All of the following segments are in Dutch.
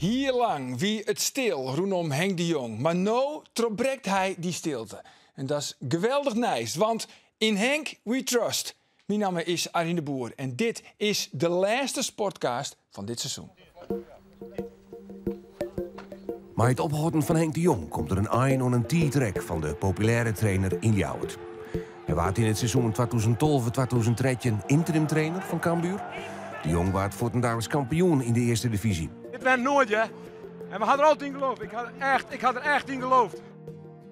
Hier lang wie het stil rondom Henk de Jong. Maar nou trobreekt hij die stilte. En dat is geweldig nice, want in Henk we trust. Mijn naam is Arine de Boer en dit is de laatste sportcast van dit seizoen. Maar het ophouden van Henk de Jong komt er een ein on een T-track van de populaire trainer in Ljouwert. Hij waard in het seizoen 2012-2013 interim trainer van Cambuur. De Jong waard voor kampioen in de eerste divisie. Het werd nooit, hè. En we hadden er altijd in geloofd. Ik had er echt, ik had er echt in geloofd.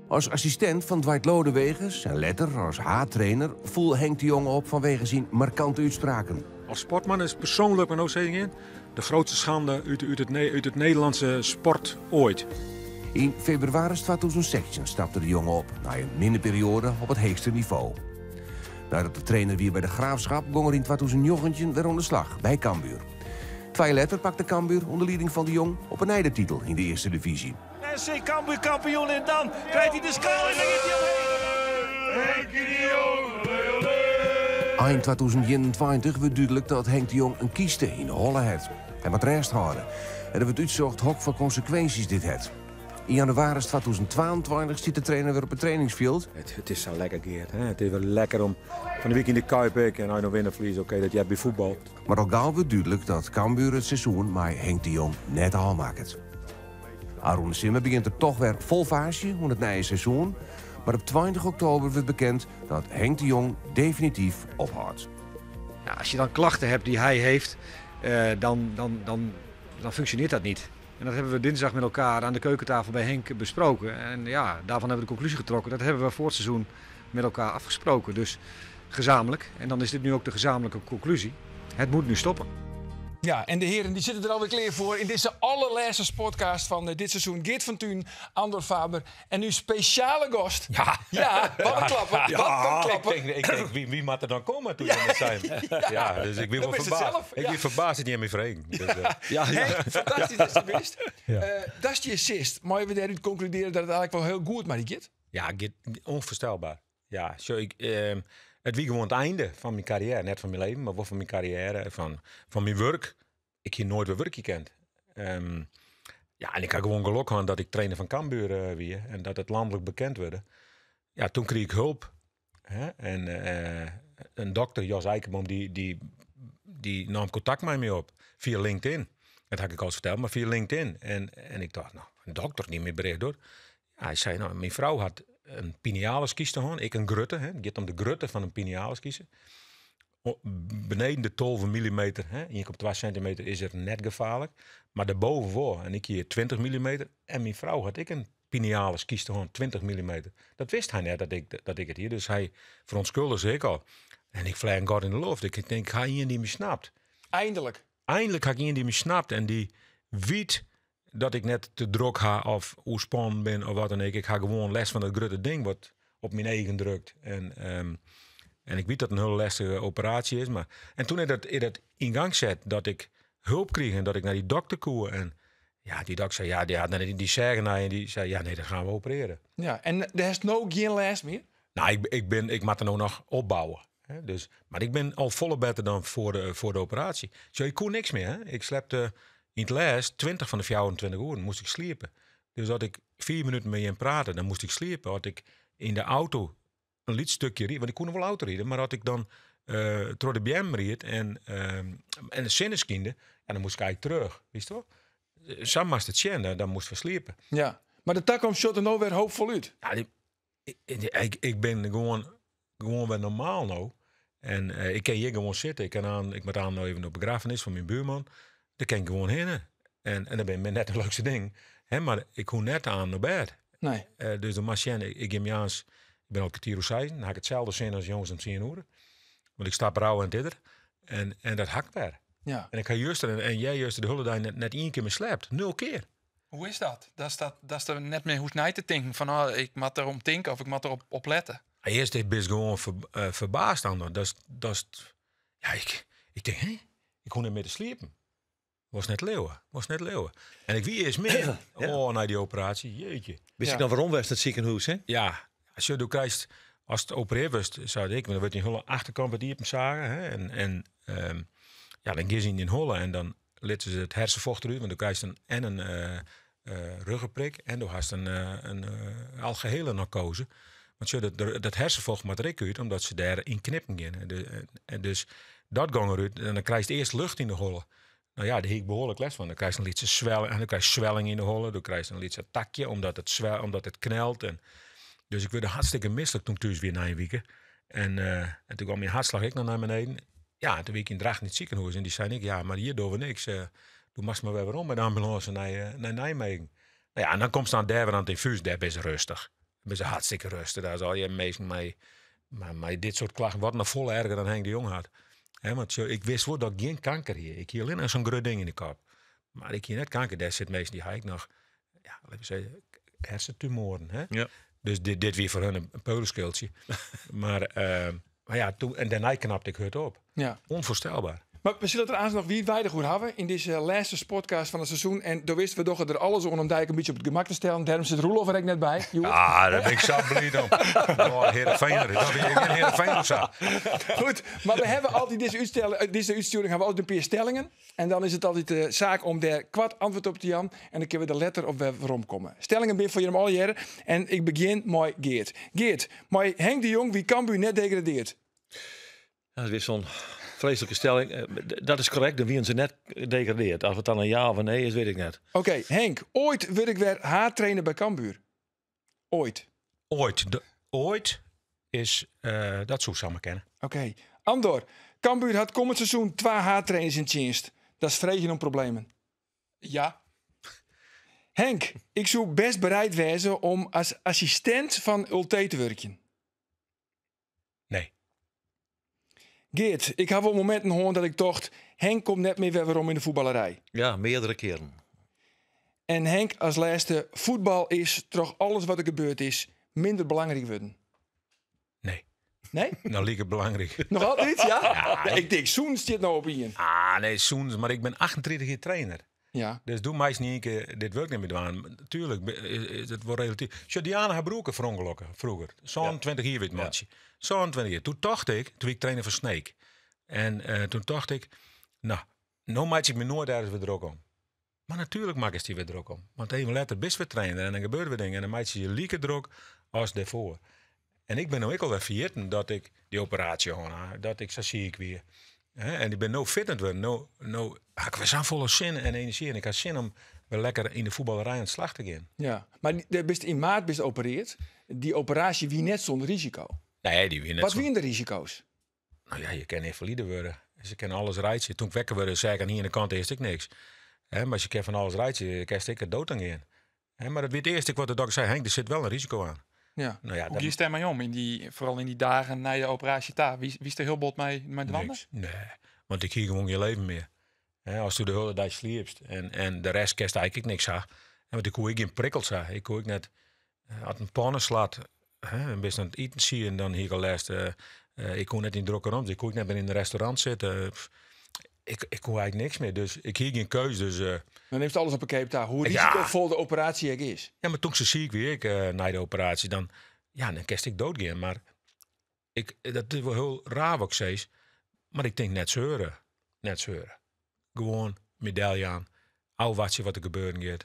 Als assistent van Dwight Lodewegens, en letter als H-trainer... voel Henk de jongen op vanwege zijn markante uitspraken. Als sportman is persoonlijk mijn OCing in... de grootste schande uit, uit, het, uit het Nederlandse sport ooit. In februari 2016 stapte de jongen op, na een periode op het hoogste niveau. Nadat de trainer weer bij de graafschap, gong er in 2019 weer onder slag bij Cambuur pakt pakte Cambuur onder leiding van de Jong op een eidertitel in de eerste divisie. SC Cambuur kampioen en dan krijgt hij de schaal en de jong? Eind 2021 werd duidelijk dat Henk de Jong een kieste in de holle heeft. Hij moet rest houden. En er het uitzocht hok voor consequenties dit heeft. In januari 2022 zit de trainer weer op het trainingsveld. Het, het is zo lekker, Geert. Hè? Het is wel lekker om van de week in de Kuip en hij nog winnen Oké, dat jij bij voetbal. Maar al gauw wordt duidelijk dat Cambuur het seizoen maar Henk de Jong net al maakt. Aron Simmer begint er toch weer vol vaasje om het nieuwe seizoen. Maar op 20 oktober wordt bekend dat Henk de Jong definitief ophoudt. als je dan klachten hebt die hij heeft, eh, dan, dan, dan, dan functioneert dat niet. En dat hebben we dinsdag met elkaar aan de keukentafel bij Henk besproken. En ja, daarvan hebben we de conclusie getrokken. Dat hebben we voor het seizoen met elkaar afgesproken. Dus gezamenlijk. En dan is dit nu ook de gezamenlijke conclusie. Het moet nu stoppen. Ja, en de heren die zitten er alweer klaar voor in deze allerlaatste podcast van eh, dit seizoen. Geert van Tuin, Andor Faber en uw speciale gast. Ja, ja wat een klappen. Wat een klappen. Ik denk, ik wie, wie er dan komen toen ja. zijn? Ja. dus ik ben wel verbaasd. Ik ben verbaasd dat je mee vreemd. Dus, eh, ja, ja. fantastisch dat je best. Eh, dat is je assist. Maar we daaruit concluderen dat het eigenlijk wel heel goed maar die Git? Ja, Git, onvoorstelbaar. Ja, zo ik... Ehm, het wie gewoon het einde van mijn carrière. Net van mijn leven, maar wat van mijn carrière, van, van mijn werk. Ik hier nooit weer werk kent. Ehm, ja, en ik had gewoon geluk aan dat ik trainer van Cambuur uh, weer en dat het landelijk bekend werd. Ja, toen kreeg ik hulp. Hè? En eh, een dokter, Jos Eikenboom, die, die, die nam contact met mij op via LinkedIn. Dat had ik al verteld, maar via LinkedIn. En, en ik dacht, nou, een dokter niet meer bericht door. Hij zei, nou, mijn vrouw had een pinealis kiezen Ik een grutte. Hè. Het gaat om de grutte van een pinealis kiezen. beneden de 12 mm, hè, 12 centimeter, is het net gevaarlijk. Maar daarboven en ik hier 20 mm. En mijn vrouw had ik een pinealis kiezen gewoon 20 mm. Dat wist hij net dat ik, dat ik het hier. Dus hij verontschuldigde zich al. En ik vlieg God in de lucht. Ik denk, ga iemand die me snapt. Eindelijk. Eindelijk had ik iemand die me snapt. En die wiet dat ik net te druk ga of oerspan ben of wat dan ook. Ik ga gewoon les van dat grote ding wat op mijn eigen drukt. En, ehm, en ik weet dat het een hele lastige operatie is. Maar... En toen ik dat, in gang zet, dat ik hulp kreeg en dat ik naar die dokter koe. En ja, die dokter zei, ja, die, had, die zeggen naar die zei, ja, nee, dan gaan we opereren. Ja, en er is no geen les meer? Nou, ik, ik, ben, ik mag er nou nog opbouwen. Hè? Dus, maar ik ben al volle beter dan voor de, voor de operatie. Zo, ik koe niks meer. Hè? Ik slepte... de in het laatst, 20 van de 24 uur moest ik sliepen. Dus had ik vier minuten met je praten, dan moest ik sliepen. Had ik in de auto een liedstukje rieden, want ik kon wel auto rijden, maar had ik dan uh, eh, door de BM ried en, uh, en de en dan moest ik eigenlijk terug, wist je wel? Eh, Sam was het zien, dan moest we sliepen. Ja, maar de tak kwam shot en nou weer hoopvol uit. Ja, ik, ik, ben gewoon, gewoon weer normaal nou. En eh, ik ken hier gewoon zitten. Ik, kan aan, ik moet aan nou even op begrafenis van mijn buurman. Daar kan ik gewoon heen. En, en dan ben ik net het leukste ding. Hè, maar ik hoef net aan naar bed. Nee. Eh, dus de machine, ik, ik mijn jaans, ik ben al kwartier of dan heb ik hetzelfde zin als jongens om 10 uur. Want ik sta rauw en dit. En, en dat hakt weer. Ja. En ik ga juist en, en jij juist de hulledijn net, net één keer me slept. Nul keer. Hoe is dat? Dat is, dat, dat is er net meer hoe snij te denken. Van ah, ik moet erom denken of ik moet erop op letten. Ah, eerst is best gewoon eh, verbaasd aan dat. Dat is, ja, ik, ik denk, hè? Ik kon niet meer te slapen. Was net leeuwen. Was net leeuwen. En ik wie is meer. Oh, na die operatie. Jeetje. Wist ik dan waarom was het ziekenhuis, hè? Ja. Als je als het opereer was, zou ik, maar dan werd in hele achterkant die op hem zagen. Hè? En, en ehm, ja, dan ging ze in hollen. en dan litten ze het hersenvocht eruit. Want dan krijg je een, en een uh, ruggenprik en dan had een, eh, een algehele narcose. Want je, dat, dat hersenvocht maar eruit uit, omdat ze daar in knippen gingen. En dus dat ging en dan krijg je eerst lucht in de hollen. Nou ja, die hield ik behoorlijk les van. Dan krijg je een liedje zwelling, en dan krijg je zwelling in de hollen. Dan krijg je een liedje takje, omdat het, zwel, omdat het knelt. En, dus ik werd hartstikke misselijk toen thuis weer naar een week. En, eh, en toen kwam mijn hartslag ik nog naar beneden. Ja, toen week in Dracht in het ziekenhuis. En die zei ik, ja, maar hier doen we niks. Uh, toen mag maar weer om met de ambulance naar, eh, naar Nijmegen. Nou ja, en dan komt ze aan aan het infuus. Daar is rustig. ben ze hartstikke rustig. Daar zal je meestal mee... Maar, maar dit soort klachten wordt nog veel erger dan Henk de Jong had want zo, ik wist wel dat ik geen kanker hier. Ik hier alleen zo'n groot ding in de kop. Maar ik hier net kanker, daar zit meestal die hij nog ja, laten we zeggen, hersentumoren. Ja. Dus dit, dit weer voor hun een, een maar, eh, maar ja, toen, en daarna knapte ik het op. Ja. Onvoorstelbaar. Maar we zullen het er nog wie weinig goed hebben in deze laatste podcast van het seizoen. En door wisten we toch er alles om om Dijk een beetje op het gemak te stellen. Daarom zit Roelof er ik net bij. Ah, daar ben ik zo blij om. Oh, Heerenveen. Dat ben Goed, maar we hebben altijd deze, uitstelling, eh, deze uitsturing hebben we altijd een paar stellingen. En dan is het altijd de eh, zaak om daar kwart antwoord op te jan. En dan kunnen we de letter op waarom komen. Stellingen binnen voor jullie allemaal. jaren. En ik begin mooi Geert. Geert, mooi, Henk de Jong, wie kan u net degradeert? dat is zo'n vreselijke stelling. Eh, dat is correct, dan wie ze net degradeert. Als het dan een ja of een nee is, weet ik net. Oké, Henk, ooit wil ik weer trainen bij Cambuur. Ooit. Ooit. De, ooit is uh, dat zo samen kennen. Oké. Andor, Cambuur had komend seizoen twee trainers in dienst. Dat is vrezen om problemen. Ja. Henk, ik zou best bereid wijzen om als assistent van Ulte te werken. Geert, ik had op momenten gehoord dat ik dacht... Henk komt net meer weer om in de voetballerij. Ja, meerdere keren. En Henk als laatste, voetbal is, toch alles wat er gebeurd is, minder belangrijk worden. Nee. Nee? Nou, het belangrijk. Nog altijd, ja? ik denk, Soens zit nou op je. Ah, nee, Soens, maar ik ben 38 jaar trainer. Ja. Dus doe mij niet een keer, dit werkt niet meer aan. Natuurlijk, het wordt relatief. Zo, Diana haar broeken verongelokken vroeger. Zo'n ja. 20 jaar wit Zo'n 20 jaar. Toen dacht ik, toen ik trainer van Snake. En eh, toen dacht ik, nou, nou maak ik me nooit ergens weer druk om. Maar natuurlijk maak ik die weer druk om. Want even later best we trainen en dan gebeuren we dingen. En dan maak je je lieke druk als daarvoor. En ik ben nu ook alweer vergeten dat ik die operatie hoor, Dat ik zo zie ik weer. En ik ben no fit dat ah, we nou ik was aan volle zin en energie. En ik had zin om wel lekker in de voetballerij aan de slag te gaan. Ja, maar in maart best opereerd. Die operatie wie net zonder risico. Nee, die wie net Wat wie in de risico's? Nou ja, je kan invalide worden. Ze kennen alles rijden. Toen ik wekker werden, zei ik aan hier aan de kant eerst ik niks. maar als je kan van alles rijden, kan ik er dood aan in. maar dat weet eerst ik wat de dokter zei. Henk, er zit wel een risico aan. Ja. Nou ja, Hoe stem mee om? In die, vooral in die dagen na je operatie daar. Wie, wie is er heel bot mee, met de wanden? Nee, want ik hier gewoon je leven meer. als je de hele dag sliepst en, en de rest kerst eigenlijk niks en Want ik hoor ik in prikkels zag Ik hoor ik net, eh, had een pannen slaat, een beetje aan het eten zien en dan hier gelast. Uh, eh, uh, eh, ik kon net in drukke rond. Dus ik kon net in een restaurant zitten ik, ik hoor eigenlijk niks meer. Dus ik hier geen keuze Dus, eh. dan heeft alles op een keer daar. Hoe risicovol de operatie is. Ja, maar toen ze zie ik weer eh, ik, na de operatie. Dan, ja, dan kerst ik doodgaan. Maar ik, eh, dat is wel heel raar wat ik Maar ik denk net zeuren. Net zeuren. Gewoon medaille aan. Hou wat je wat er gebeuren gaat.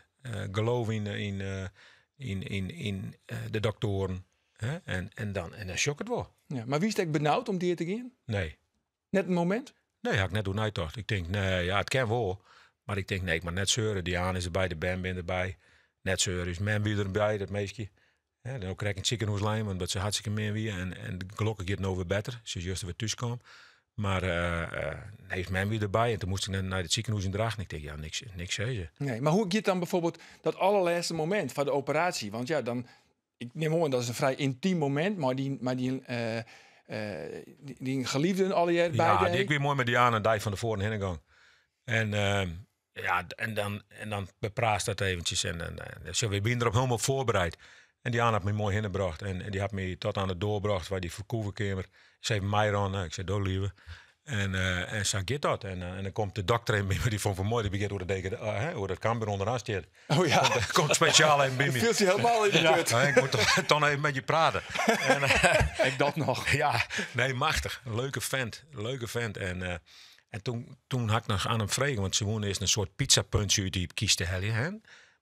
geloof in, in, in, in, in de doktoren. Hè? En, en, dan, en dan shock het wel. Ja, maar wie is het benauwd om die te gaan? Nee. Net een moment? Nee, had ik net toen toch. Ik denk, nee, ja, het kan wel. Maar ik denk, nee, ik maar net zeuren. Diana is erbij, de band ben erbij. Net zeuren is men erbij, dat meisje. Ja, dan ook krijg ik een ziekenhuislijn, want dat ze hartstikke meer wie. En, en de klokken gaat nou weer beter, ze juist weer thuis kwam. Maar heeft eh, eh, men erbij. En toen moest ik naar, de het ziekenhuis in Draag. En ik denk ja, niks, niks zeggen. Nee, maar hoe gaat dan bijvoorbeeld dat allerlaatste moment van de operatie? Want ja, dan, ik neem hoor, dat is een vrij intiem moment. Maar die, maar die eh, eh, die, geliefden al geliefde bij Ja, die ik weer mooi met Diana Dijk van de voor en Hennegang. Ehm, en ja, en dan, en dan bepraast dat eventjes. En zo. weer we binnen erop helemaal voorbereid. En Diana had me mooi binnengebracht. En, en die had me tot aan het doorbracht waar die verkoevenkamer. Ik zei, Meiron, ik zei, Dolieve. En, uh, en dat. En, eh, en dan komt de dokter in Bimmer, die vond het mooi. Die begint hoe dat, deken, eh, hè, hoe dat kamer onderaan Oh ja. Komt, komt speciaal in Bimmer. viel helemaal in de kut. Ja. ik moet toch, even met je praten. en, ik dat nog. Ja, nee, machtig. Leuke vent. Leuke vent. En, en toen, toen had ik nog aan hem vregen, want ze woonde eerst een soort pizzapuntje die kiest te Hè?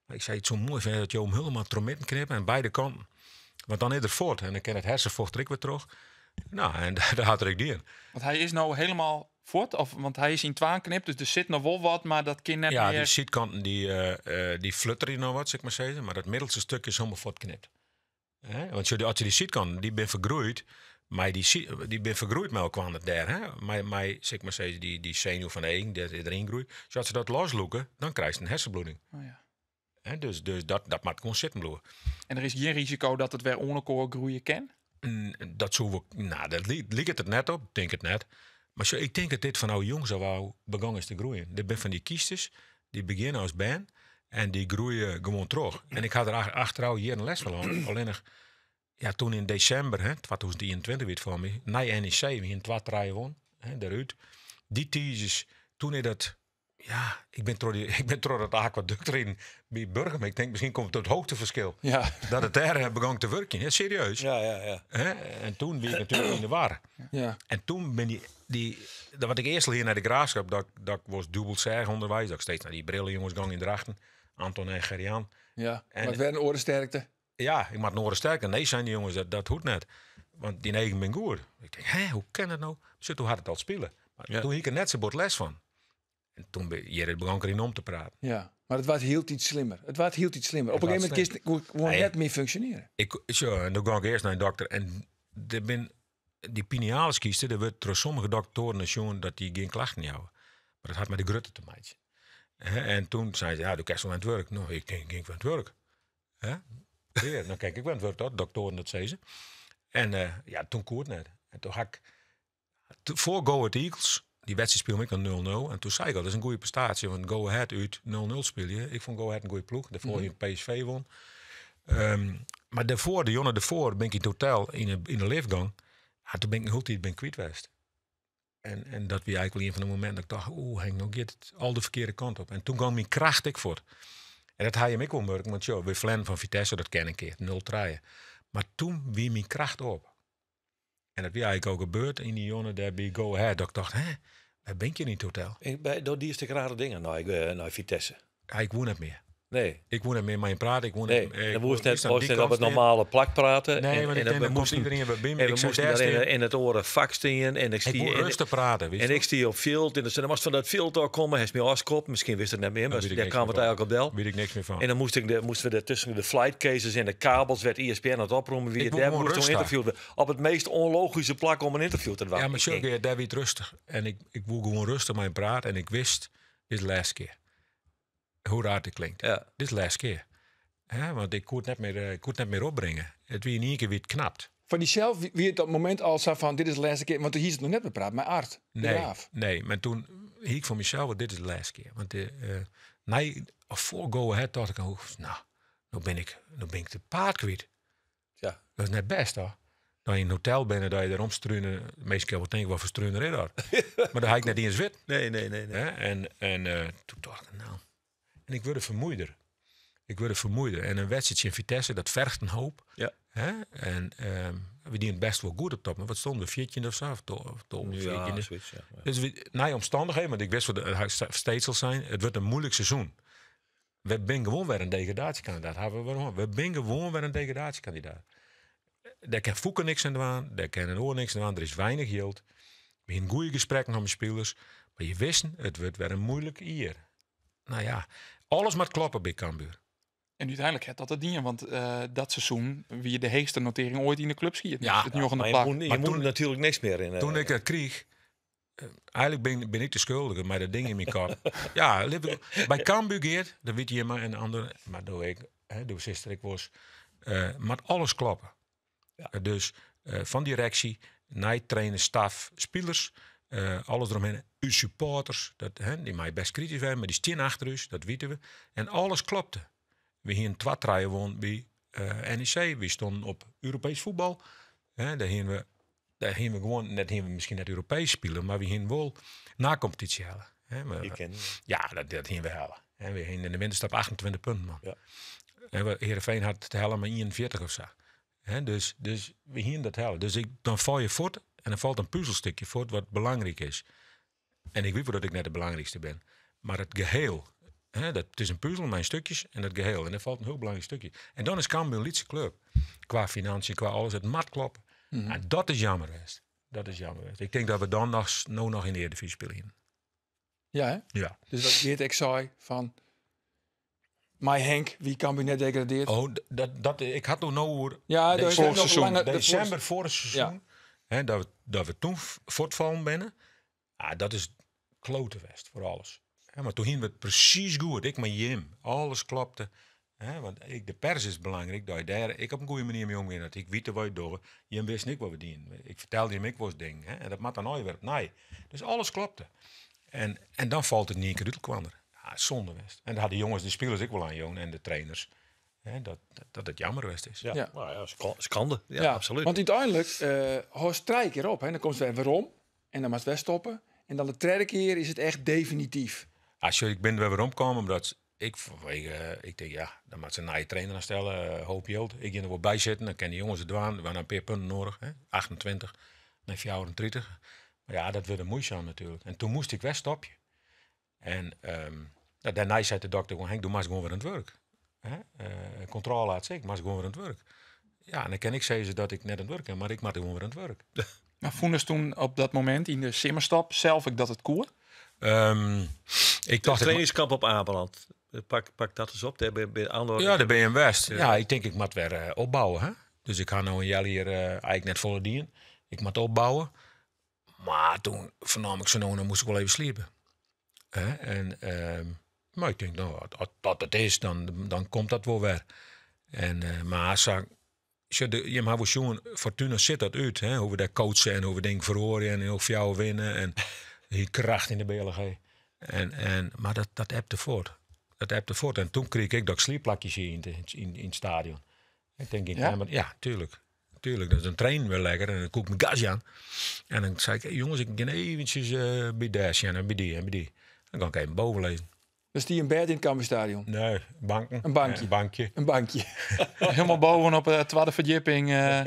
Maar ik zei het zo mooi vind dat je om helemaal trommetten knippen en beide kanten. Want dan is er voort en dan kan het hersenvocht ik weer terug. Nou, en daar had ik die in. Want hij is nou helemaal voort, of, want hij is in twaan knipt, dus er zit nog wel wat, maar dat kind net Ja, die zietkanten die, uh, uh, die flutteren nog wat, zeg maar zeggen, maar dat middelste stuk is helemaal voortknipt. He? Want als je die, die zietkanten, die ben vergroeid, maar die, die ben vergroeid met elkaar daar. Hè? Maar, maar zeg maar zeggen, die, die zenuw van één, die erin groeit. Dus als ze dat losloeken, dan krijg je een hersenbloeding. Oh, ja. Dus, dus dat, dat maakt gewoon zitten En er is geen risico dat het weer onderkoor groeien kan? Mm, dat zo we, nou, dat li het er net op, denk het net. Maar zo, ik denk dat dit van oude jongens al begonnen is te groeien. Dit ben van die kiestjes die beginnen als band en die groeien gewoon terug. En ik had er achteraf hier een les van Alleen ja, toen in december, hè, 2021 weer voor mij, na NEC, we in twee won, hè, daaruit. Die teasers, toen is dat ja, ik ben trots ik ben door dat aquaduct erin bij Maar Ik denk misschien komt het hoogteverschil. Ja. Dat het daar begon te werken. Ja, serieus. Ja, ja, ja. En toen weer natuurlijk in de war. Ja. En toen ben die, die wat ik eerst hier naar de graafschap, dat, dat was dubbel onderwijs. Dat ik steeds naar die brillen jongens gang in Drachten. Anton en Gerian. Ja, en, maar werd orensterkte. Ja, ik maak oren Nee, zijn die jongens, dat, dat hoeft net. Want die negen ben goed. Ik denk, hè, hoe kan dat nou? Zo, toen had het al spelen. Maar toen hiek ik er net zo bord les van. En toen ben je begon erin om te praten. Ja, maar het was hield iets slimmer. Het was hield iets slimmer. Op een gegeven moment ik gewoon net meer functioneren. Ik, zo, en toen ging ik eerst naar een dokter. En de ben, die pinealis kiezen, er werd door sommige doktoren dat die geen klachten hebben. Maar dat had met de grutten te maken. En toen zei ze, ja, doe kerst aan het werk. Nou, ik ging van het werk. Hè? Weer, dan kijk ik wel het werk, dat doktoren dat zei ze. En uh, ja, toen koert net. En toen had ik, voor Go Eagles die wedstrijd speelde ik een 0-0. En toen zei ik al, dat is een goede prestatie. Want Go Ahead uit 0-0 speel je. Ik vond Go Ahead een goede ploeg. Daarvoor mm je PSV won. Ehm, maar daarvoor, de jongen daarvoor, ben ik in het in de, in de liftgang. Ja, toen ben ik een ben ik kwijt geweest. En, en dat was eigenlijk wel een van de momenten dat ik dacht, oeh, hang nog iets. al de verkeerde kant op. En toen kwam mijn kracht ik voor. En dat had je me ook wel merken, want joh, we Flan van Vitesse, dat ken ik keer, nul traaien. Maar toen wie mijn kracht op. En dat wie eigenlijk ook gebeurd in die jongen, daar bij Go Ahead. Dat dacht, hè, daar ben je niet hotel? Ik, bij, door die is rare dingen naar, nou, ik, eh, nou, Vitesse. Ja, ah, ik woon het meer. Nee. Ik moet er met mijn praten. Ik moet nee, dan moest net op het normale plak praten. Nee, en, dan moest iedereen bij BIM. En we moesten daar in, het oren vak En ik, stie, ik en, rustig praten, En ik stier op veld. En dan moest van dat field ook komen. Hij is meer afskop. Misschien wist het net meer, maar daar kwam het eigenlijk op wel. weet ik niks meer van. En dan moest ik de, moesten we de, tussen de flight cases en de kabels werd ISPN e aan het oproepen. Wie het daar moest Op het meest onlogische plak om een interview te doen. Ja, maar Sjurke, daar werd rustig. En ik, ik gewoon rustig mijn praten. En ik wist, dit is de laatste keer hoe raar het klinkt. Dit is de laatste keer. Ja, want ik kon het net meer, ik eh, kon het net meer opbrengen. Het wie in één keer weer knapt. Van diezelf, wie het op het moment al zei van dit is de laatste keer. Want hier is het nog net bepraat, maar Art. Nee, nee, maar toen hield ik van mezelf, dit is de laatste keer. Want de, uh, eh, nee, voor Go Ahead dacht ik, oh, nou, nou ben ik, nou ben ik de paard kwijt. Ja. Dat is net best hoor. Dan in een hotel binnen, dat je erom struinen. meestal wat denk ik wel verstruinen maar daar had ik net niet eens wit. Nee, nee, nee. nee. en en eh, toen dacht ik, nou, en ik word vermoeider. Ik word vermoeider. En een wedstrijdje in Vitesse, dat vergt een hoop. Ja. Hè? En um, we dienen best wel goed op top. Maar wat stonden we? 14 of zo? Of toch? ja, Dus je omstandigheden, want ik wist wat het steeds zal zijn. Het wordt een moeilijk seizoen. We zijn gewoon weer een degradatiekandidaat. We, we gewoon weer een degradatiekandidaat. Daar kan voeken niks aan doen. Daar kan een oor niks aan doen. Er is weinig geld. We hebben goede gesprekken met de spelers. Maar je wist, het wordt weer een moeilijk jaar. Nou ja, alles maar kloppen bij Cambuur. En uiteindelijk had dat het dingen, want eh, dat seizoen wie de heegste notering ooit in de club schiet. Ja, het maar moet, maar toen, natuurlijk niks meer in. Eh, toen ik dat kreeg, eh, eigenlijk ben, ben, ik de schuldige, maar dat ding in mijn kop. ja, bij Cambuur Geert, de weet je maar en anderen, maar doe ik, hè, doe zuster, ik was, uh, maar alles kloppen. Ja. dus van directie, naar trainen, staf, spelers, eh, alles eromheen. Uw supporters, dat, hè, die mij best kritisch zijn, maar die staan achter u, dat weten we. En alles klopte. We gingen twee won bij eh, NEC. We stonden op Europees voetbal. Hè, daar gingen we, daar gingen we gewoon, net gingen we misschien net Europees spelen, maar we gingen wel na competitie halen. Hè, ja, dat, dat gingen we halen. En we gingen in de winterstap 28 punten, man. Ja. En we, had het helemaal 41 of zo. dus, dus we gingen dat halen. Dus ik, dan val je voort en er valt een puzzelstukje voor wat belangrijk is. En ik weet voor dat ik net de belangrijkste ben. Maar het geheel, hè, dat, het is een puzzel, mijn stukjes en het geheel. En er valt een heel belangrijk stukje. En dan is Cambuur een Lietse club. Qua financiën, qua alles, het mat kloppen. Mhm. En dat is jammer Dat is jammer Ik denk dat we dan nog, nou nog in de Eredivisie spelen. Ja, hè? Ja. Dus wat Geert ik zei van... Maar Henk, wie Cambuur net degradeert. Oh, dat, dat, ik had toen nou... Ja, dat December vorig seizoen dat, we, dat we toen voortvallen binnen, ah, dat is klotenwest voor alles. maar toen we het precies goed. Ik met Jim, alles klopte. want ik, de pers is belangrijk. daar, ik op een goede manier mee omgegaan. Dat ik weet wat je doet. Jim wist niet wat we dienen. Ik vertelde hem ik was ding. en dat maakt een onderwerp. Nee. Dus alles klopte. En, en dan valt het niet in keer kwander. Ja, ah, zonde En daar hadden de jongens, de spelers ik wel aan, jongen. En de trainers dat, dat het jammer geweest is. Ja, ja. Nou ja ja, absoluut. Want uiteindelijk uh, eh, hoor strijk erop. Hè. Dan komt weer waarom. En dan moet het stoppen. En dan de derde keer is het echt definitief. Als ah, je, ik ben er weer rondkomen omdat ik, uh, ik denk, ja, dan moet ze een naaie trainer aanstellen eh, hoop je Ik ging er wel bij zitten. Dan kennen jongens het waan, We hebben een paar punten nodig. Hè. 28, dan 34. Maar ja, dat werd moeizaam natuurlijk. En toen moest ik stoppen. En um, daarna zei de dokter gewoon, Henk, doe maar eens gewoon weer aan het werk. Hè? Eh, controle had ik, maar gewoon weer aan het werk. Ja, en dan ken ik ze dat ik net aan het werk ben, maar ik maak gewoon weer aan het werk. Maar voelde nou, toen op dat moment in de simmerstap zelf ik dat het koer? Um, ik dacht trainingskamp op Abeland. Pak, pak dat eens op. De BMW. ja, de BMW. West. Ja. ik denk ik moet weer eh, opbouwen. Hè? Dus ik ga nou een jaar hier eh, eigenlijk net volle Ik moet opbouwen. Maar toen vernam ik zo'n nou, moest ik wel even sliepen. Hè? En um, maar ik denk, nou, als dat het is, dan, dan komt dat wel weer. En, eh, maar als je, je maar zien, Fortuna zit dat uit. Hè? Hoe we daar coachen en hoe we dingen verhoren en we jou winnen. En die kracht in de BLG. En, en, maar dat, dat ebte voort. Dat ebte voort. En toen kreeg ik dat slieplakjes hier in, in, in het stadion. Ik denk, ja? ja, tuurlijk. Tuurlijk, dat is een train wel lekker en dan koek mijn gas aan. En dan zei ik, jongens, ik ga eventjes uh, bij Dash en bij die en bij die. Dan kan ik even boven lezen. Dus die een bed in het kamburstadion? Nee, banken. Een bankje. Een bankje. Een bankje. Helemaal boven op eh, de tweede verdieping. Eh.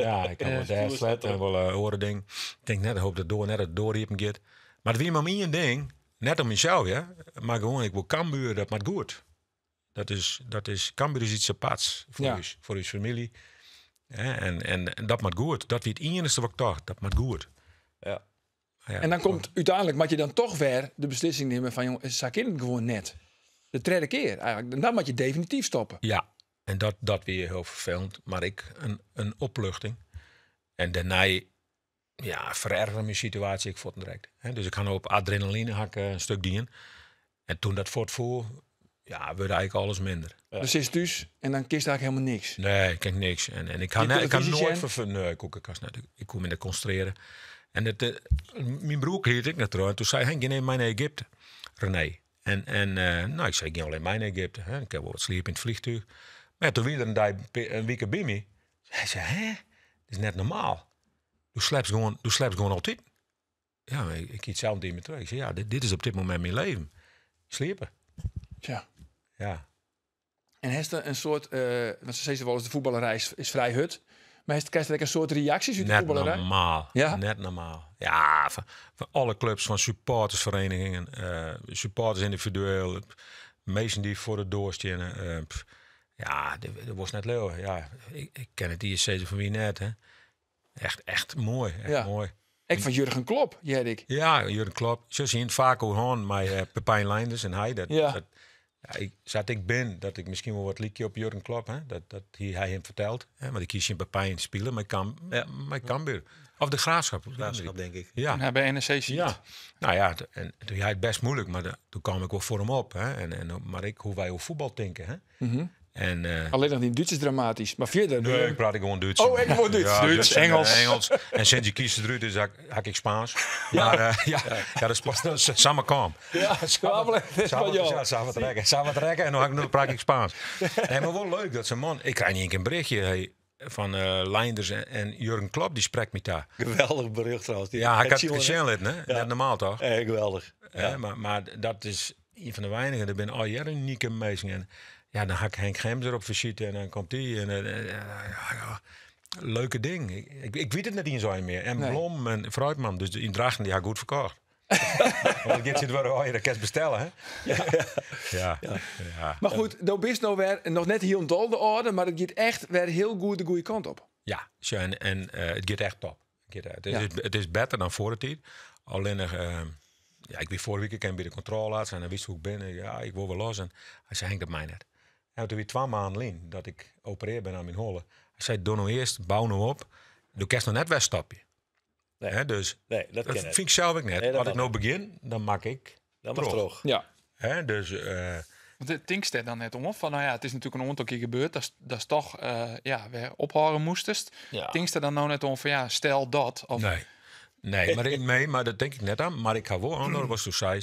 ja, ik kan wel daar en eh, wel horen ding. Ik denk net, ik hoop dat door net het een keer. Maar het wie maar één ding, net om jezelf ja. Maar gewoon, ik wil Cambuur, dat maakt goed. Dat is, dat is, Cambuur is iets aparts voor, ja. voor uw familie. en, en, dat maakt goed. Dat wie het enige wat ik dacht, dat maakt goed. Ja en dan komt uiteindelijk, moet je dan toch weer de beslissing nemen van, jongen, zak in het gewoon net. De derde keer eigenlijk. dan moet je definitief stoppen. Ja, en dat, dat weer heel vervelend. Maar ik, een, een opluchting. En daarna ja, verergerde mijn situatie ik voor direct. dus ik ga op adrenaline hakken, een stuk dien. En toen dat voortvoer, ja, werd eigenlijk alles minder. Dus is dus, en dan kist eigenlijk helemaal niks? Nee, ik kijk niks. En, en ik kan, ik kan nooit vervullen. Nee, ik, ik, ik kon me concentreren. En het, eh, mijn broer heet ik trouwens, En toen zei hij, ging mijn Egypte, René. En, en eh, nou, ik zei, ging alleen mijn Egypte. Hè. Ik heb wel wat sliep in het vliegtuig. Maar toen weer een, een week bij mij. Hij zei, hè? Dat is net normaal. Je slaapt gewoon, gewoon altijd. Ja, ik, ik iets zelf me terug. Ik zei, ja, dit, is op dit moment mijn leven. Sliepen. Ja. Ja. En Hester, een soort, uh, want ze zeggen wel eens, de voetballerij is, is vrij hut. Maar hij krijgt een soort reacties uit de Net normaal. Ja? Net normaal. Ja, van, van alle clubs, van supportersverenigingen, uh, supporters individueel, mensen die voor eh, eh, de deur staan. ja, dat, was net leuk. Ja, ik, ik, ken het ISC van wie net. Hè. Echt, echt mooi. Echt mooi. Ik van Jurgen Klop, jij ik. Ja, Jurgen Klop. Zo zien vaak hoe maar uh, Pepijn Leinders en hij. dat ik, zat ik ben, dat ik misschien wel wat liekje op Jurgen Klopp, hè? dat, dat hij, hij hem vertelt. Hè? maar ik kies in Papijn in Spelen, maar kan, ja. kan weer. Of de graafschap. graafschap, denk ik. Ja. ja bij NEC ja. Nou ja, en, toen, jij het best moeilijk, maar de, toen kwam ik wel voor hem op. Hè? En, en, maar ik, hoe wij over voetbal denken. Hè? Mhm. En, eh, Alleen nog niet Duits is dramatisch, maar verder... Nee, ik praat gewoon Duits. Oh, ik gewoon Duits. Duits, Engels. En, Engels. En sinds je kiest eruit, dus hak, ik Spaans. ja. Maar uh, ja, ja. ja, dat is samen kwam. Ja, samen Ja, samen trekken. Samen trekken en dan praat ik Spaans. Nee, maar wel leuk dat ze man... Ik krijg niet een een berichtje van uh, Leinders en, Jurgen Klopp, die spreekt met daar. Geweldig bericht trouwens. ja, ik had het gezien, hè? Net normaal toch? geweldig. Ja. maar, maar dat is een van de weinigen. Er ben al jaren unieke een meisje. Ja, dan ga ik Henk Gems erop verschieten en dan komt die. En, eh, eh, leuke ding. Ik, ik, weet het net niet zo meer. En Blom en Fruitman, dus in Drachten, die had goed verkocht. Want dit zit waar je de kerst bestellen, hè? Ja. ja. Maar goed, dan nou bist nou weer, nog net heel dol de orde, maar het gaat echt weer heel goed de goede kant op. Ja, en, en eh, het gaat echt top. Het, het, is, het is beter dan voor het tijd. Alleen, uh, ja, ik ben vorige week ik bij de controle en dan wist hoe ik binnen Ja, ik wil wel los. En hij zei, Henk, dat mij net. Hij doe je twee maanden in dat ik opereer ben aan mijn holle. Hij zei, doe nou eerst, bouw nu op. Doe kerst nog net wegstapje. Nee. He, dus nee, dat, dat vind ik zelf ook net. Nee, Als ik nou begin, dan maak ik dan droog. droog. Ja. Hè, dus... Uh, want er dan net om van, nou ja, het is natuurlijk een aantal gebeurd, dat, dat is toch, uh, ja, weer ophoren moestest. Ja. er dan nou net om van, ja, stel dat. Of... Nee, nee, maar, ik, mee, maar dat denk ik net aan. Maar ik ga wel aan, dat was toen zei,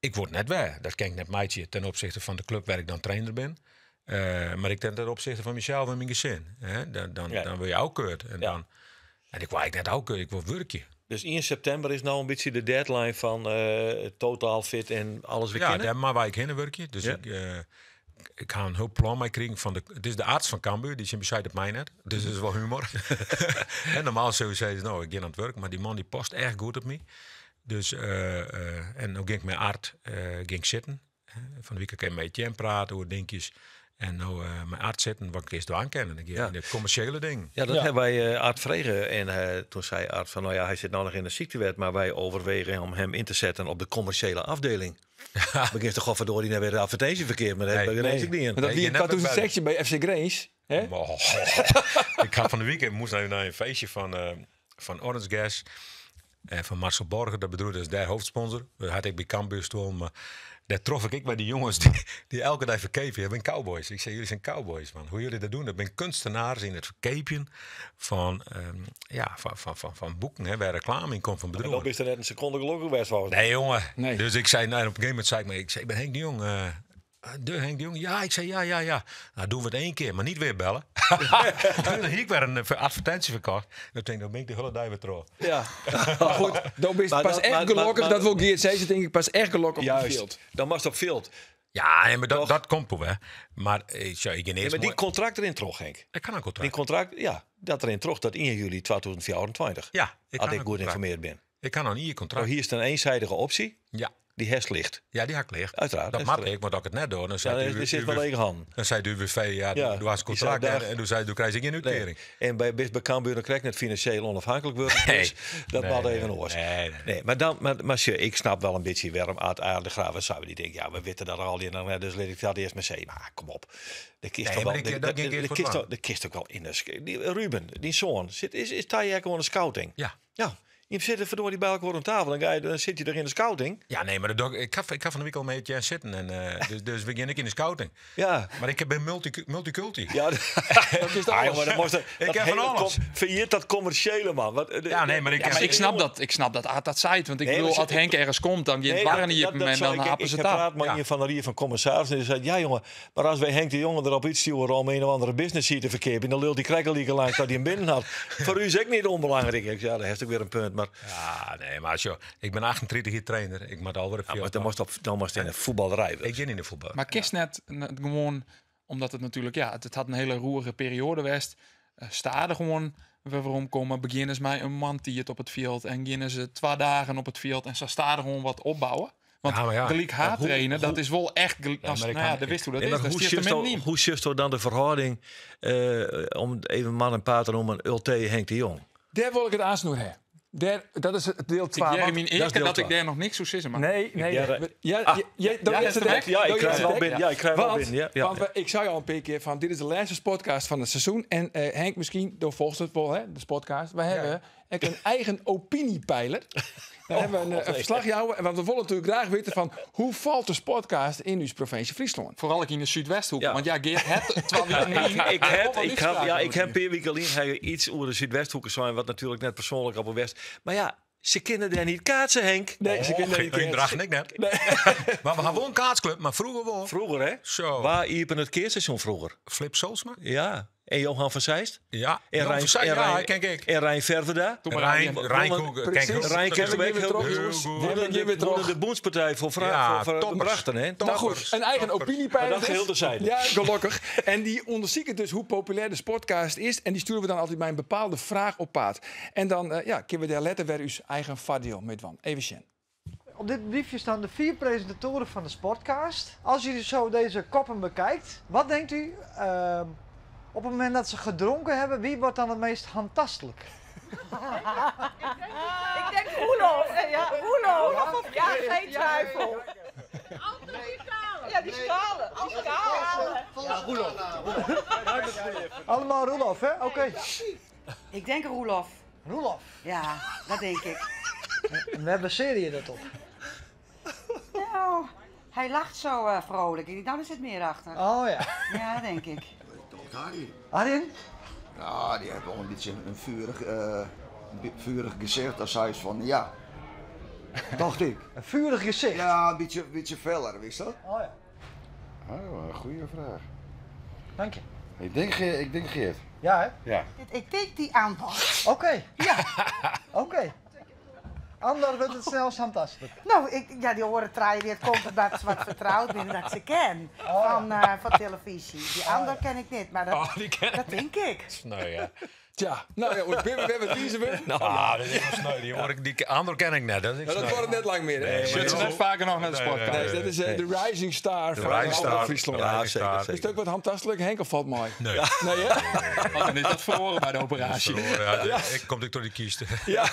ik word net weg. Dat ken ik net meidje ten opzichte van de club waar ik dan trainer ben. Eh, maar ik denk dat opzichte van mezelf en mijn gezin. Hè? Dan, dan, dan wil je ook keurt. En, dan, en ik wou ik net ook keurt, ik wil werkje. Dus 1 september is nou een beetje de deadline van uh, totaal fit en alles weer Ja, maar waar ik heen werkje. Dus ik, eh, ik ga een heel plan mee krijgen van de... Het is de arts van Cambuur, die zit beside op mij net. Dus dat is wel humor. en normaal sowieso zeggen nou, ik ga aan het werk. Maar die man die past echt goed op me. Dus, en dan nou ging ik met Art ging zitten. Van de week kan ik met Jan praten over dingetjes... En nou, eh, mijn arts zitten, wat ik eerst aankennen. Ik ja. de commerciële ding. Ja, dat hebben wij uh, eh, Art vregen. En eh, toen zei Art van, nou ja, hij zit nou nog in de ziektewet, maar wij overwegen om hem in te zetten op de commerciële afdeling. Ik Begint toch godverdorie naar weer de verkeerd, maar dat nee, nee. Oh, oh, oh. ik niet in. Maar dat toen een sectie bij FC Grace. ik had van de weekend, moest nou naar een feestje van, van Orange Gas. En van Marcel Borger, dat bedoelde dus daar hoofdsponsor. had ik bij Cambuur maar daar trof ik, ik bij die jongens die, die elke dag verkepen hebben. cowboys. Ik zei, jullie zijn cowboys, man. Hoe jullie dat doen, Ik ben kunstenaars in het verkepen van, ehm, ja, van, van, van, van, boeken, hè, waar reclame in komt van bedrijven. En dan is er net een seconde gelogen geweest. Nee, jongen. Dus ik zei, nou, op een gegeven zei ik, maar, ik, ik ben Henk de Jong. Eh, de Henk Jong? Ja, ik zei ja, ja, ja. Nou, doen we het één keer, maar niet weer bellen. Toen heb ik weer een eh, advertentie verkocht. Dan denk ik, ben ik de hele dag trof. Ja. goed, dan ben je pas echt gelukkig dat wil ook hier zeggen. denk ik pas echt gelukkig op het veld. Dan was het op veld. Ja, maar dat, dat komt wel. Maar, eh, ik ik maar die contract erin terug, Henk. Ik kan een contract. Die contract, ja, dat erin trog, dat 1 juli 2024. Ja, ik ik goed geïnformeerd ben. Ik kan dan niet je contract. Oh, hier is een eenzijdige optie. Ja die hest ligt. Ja, die hak ligt. Uiteraard. Dat mag ik, maar dat ik het net door. Dan zei ja, u, zit wel één hand. Dan zei de UWV, ja, ja was contract en, en toen zei doe krijg ik geen uitkering. Nee. En bij Bisbekambuur, dan krijg je net financieel onafhankelijk worden. Nee. Dus dat nee, even oors. Nee, maar dan, maar, maar je, ik snap wel een beetje warm uit de graven. Zouden die denken, ja, we weten dat al, en nou, dus leer ik dat eerst maar zeggen. Maar kom op. De kist toch wel. De kist ook wel in de Ruben, die zoon, zit, is, is daar gewoon een scouting. Ja. Ja. Je zit verdorie die bij voor een tafel. Dan, ga je, dan zit je er in de scouting. Ja, nee, maar de ik, ga, ik van de week al mee zitten. En, eh, dus, dus begin ik in de scouting. Ja. Maar ik ben multi, multiculti. Ja, dat is dat. Ah, maar dat ik heb van alles. Verjeert dat commerciële, man. Wat, eh, ja, nee, maar ik, snap dat. Ik snap dat dat site. Want ik wil bedoel, als Henk ergens komt, dan je nee, waren hier en dan, happen ze het af. Ik praat van hier van commissaris. En die zei, ja jongen, maar als wij Henk de jongen erop iets sturen om een of andere business hier te verkeer En dan lul die die langs dat hij hem binnen had. Voor u is ik niet onbelangrijk. Ik zei, daar heeft ook weer een punt. Maar... Ja, nee, maar zo, ik ben 38 jaar trainer. Ik moet alweer veel. maar dan moest op, dan moest in de voetbalrij. Dus. Ik ging in de voetbal. Maar kist gewoon, omdat het natuurlijk, ja, het, had een hele roerige periode west. Uh, eh, gewoon we waarom komen, beginnen ze mij een man die het op het veld en beginnen ze twee dagen op het veld en ze staan gewoon wat opbouwen. Want ja, haar trainen, dat is wel echt. Als, ja, nou ja, de wist hoe dat is. hoe shift dan de verhouding eh, om even man en paard te noemen, Ulte Henk de Jong? Daar wil ik het aansnoer hè dat is het deel 12. Ik in dat, dat ik daar nog niks over mag. Nee, nee. Ah. Ja, is de ja, ik krijg wel binnen. Ja, ik krijg wel binnen. Ja, want ik zei al een paar keer van, dit is de laatste podcast van het seizoen. En eh, Henk, misschien, door volgt het wel, hè, de podcast. We hebben een eigen opiniepeiler. Dan oh, hebben we een, God, eh, Want we willen natuurlijk graag weten van hoe valt de sportcast in uw provincie Friesland? Vooral ik in de Zuidwesthoek. Want ja, Geert, het ik, heb, ik, heb, ja, ik heb week alleen iets over de Zuidwesthoeken zijn, wat natuurlijk net persoonlijk op West. Maar ja, ze kunnen daar niet kaatsen, Henk. Nee, ze kunnen daar niet kaatsen. ik net. Nee. maar we gaan gewoon een kaatsclub, maar vroeger wel. Vroeger, hè? Zo. Waar iepen het keerstation vroeger? Flip Soulsma? Ja. En Johan van Zijst, Ja, en Rijn, en Rijn, ja, ken ik. En Rijn Toen Rijn, Rijn, Rijn, Rijn, Rijn, Rijn Worden de Boenspartij voor, vraag, ja, voor, voor Brachten. Hè? Nou goed, een eigen opiniepeiling. Dat heel de zijde. Ja, gelukkig. en die onderzieken dus hoe populair de sportcast is. En die sturen we dan altijd bij een bepaalde vraag op paard. En dan uh, ja, kunnen we daar letten weer uw eigen Fadio met van. Even zien op dit briefje staan de vier presentatoren van de Sportcast. Als jullie zo deze koppen bekijkt, wat denkt u ehm, op het moment dat ze gedronken hebben, wie wordt dan het meest handtastelijk? Ik denk Roelof. Ja, Roelof Ja, geen twijfel. Ja, die schalen. Die schalen. Ja, Roelof. Allemaal Roelof, hè? Oké. Ik denk Roelof. Roelof? Ja, dat denk ik. We hebben serie dat op. Nou, hij lacht zo eh, vrolijk. Ik dan is het meer achter. Oh ja. Ja, denk ik. Klopt, Harry. Harry? Ja, die heeft wel een beetje een vurig, eh, vurig gezicht als hij is van ja. Dacht ik. Een vurig gezicht? Ja, een beetje, een beetje feller, wist dat? Oh ja. Oh, een goede vraag. Dank je. Ik denk, ik denk Geert. Ja, hè? Ja. Ik denk die aanpak. Oké. Ja. Oké. Anders wordt het snel fantastisch. Nou, ik, ja, die horen traaien weer. Het komt dat ze wat vertrouwd binnen dat ze ken. Oh, van, eh, van televisie. Die oh, ken ik niet, maar dat, oh, dat denk ik. Nou ja. Tja, nou ja, we hebben het kiezen. Nou, ja, dat is wel sneu. Die, hoor ik, die aandor ken ik net. Dat, ja, dat wordt het net lang meer. Hè? Nee, Shit, ze net vaker nog naar de sport. Nee, nee, nee, dat is uh, de rising star de van Alba Friesland. Ja, zeker, zeker. Is het ook wat handtastelijk? Henkel valt mooi. Nee. Nee, hè? Dan is dat verloren bij de operatie. ja. Ik kom ik door die kiest. Ja.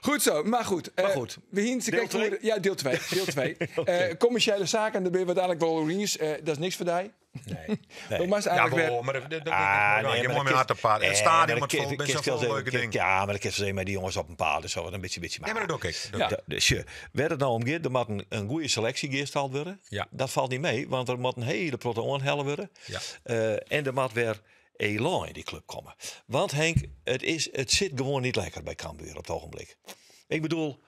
Goed zo, maar goed. Maar eh, goed. we hien, deel 2? Ja, deel 2. Deel 2. Eh, commerciële zaken, daar ben je uiteindelijk wel Oranje. dat is niks voor mij. Nee. nee. Maar is eigenlijk wel, maar dat, ah, je moet met een paard. Het eh, stadion met vol, best wel veel leuke dingen. Ja, maar ik heb alleen met die jongens op een paard. Dus een beetje, beetje maar. Nee, maar dat ook ik. Dus je, eh, werd het nou omgekeerd, er moet een, goede selectie had worden. Ja. Dat valt niet mee, want er moet een hele proton helen worden. Ja. Eh, en er moet weer elan in die club komen. Want Henk, het, is, het zit gewoon niet lekker bij Cambuur op het ogenblik. Ik bedoel,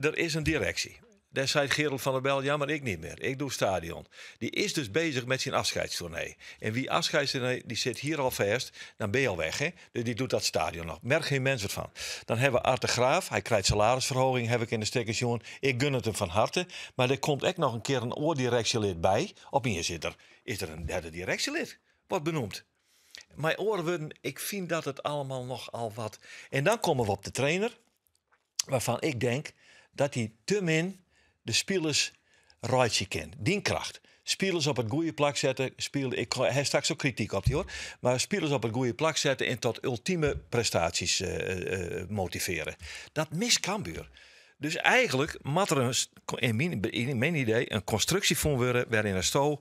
er is een directie. Daar zei Gerald van der Bel, ja, maar ik niet meer. Ik doe stadion. Die is dus bezig met zijn afscheidstournee. En wie afscheidstournee, die zit hier al vast, dan ben je al weg. Hè? Dus die doet dat stadion nog. Merk geen mens van. Dan hebben we Art Graaf. Hij krijgt salarisverhoging, heb ik in de stekkers, jongen. Ik gun het hem van harte. Maar er komt ook nog een keer een oordirectielid bij. Op hier zit er, is er een derde directielid. Wat benoemd mijn oren ik vind dat het allemaal nogal wat. En dan komen we op de trainer, waarvan ik denk dat hij te min de spelers rijtje kent, Die kracht. Spelers op het goede plak zetten. Spielers, ik heb straks ook kritiek op die hoor. Maar spelers op het goede plak zetten en tot ultieme prestaties eh, eh, eh, motiveren. Dat mist Cambuur. Dus eigenlijk moet er een, in, mijn, idee een constructie van worden waarin er Sto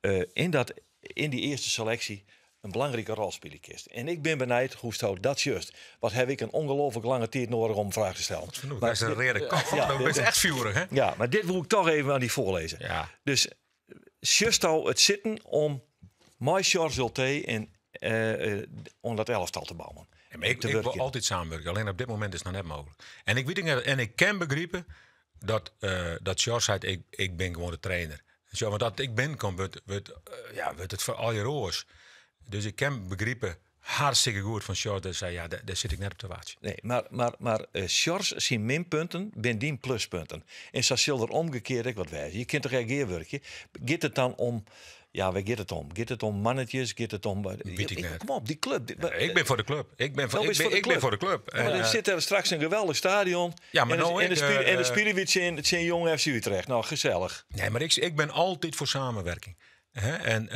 uh, in, dat, in die eerste selectie een belangrijke rol spelen kist. En ik ben benijd hoe zou dat juist. Wat heb ik een ongelooflijk lange tijd nodig om vragen te stellen. Dat is een reden kop. Ja, dat is echt vurig, hè? Ja, maar dit wil ik toch even aan die voorlezen. Ja. Dus juist het zitten om mooi, Short en uh, om dat elftal te bouwen. En ik, te ik wil altijd samenwerken, alleen op dit moment is dat net mogelijk. En ik, weet, en ik kan begrijpen dat, uh, dat Charles zei, ik, ik ben gewoon de trainer. Zo, want dat ik ben, komt, wordt, ja, wordt het voor al je roos. Dus ik ken begrippen hartstikke goed van Sjors. Dat zei, ja, daar, zit ik net op te wachten. Nee, maar, maar, maar uh, eh, Sjors zien minpunten, bindien pluspunten. En Sassil er omgekeerd ik wat wijzen. Je kunt toch geen werkje. Git het dan om... Ja, waar gaat het om? git het om mannetjes? Gaat het om... Eh, Weet ik, kom op, die club. ik ben voor de club. Ik ben voor, nou, ik ben, ik Ben voor de club. maar eh, er zit er straks een geweldig stadion. Ja, maar nou en, de, en de in het zijn jonge FC Utrecht. Nou, gezellig. Nee, maar ik, ik ben altijd voor samenwerking. En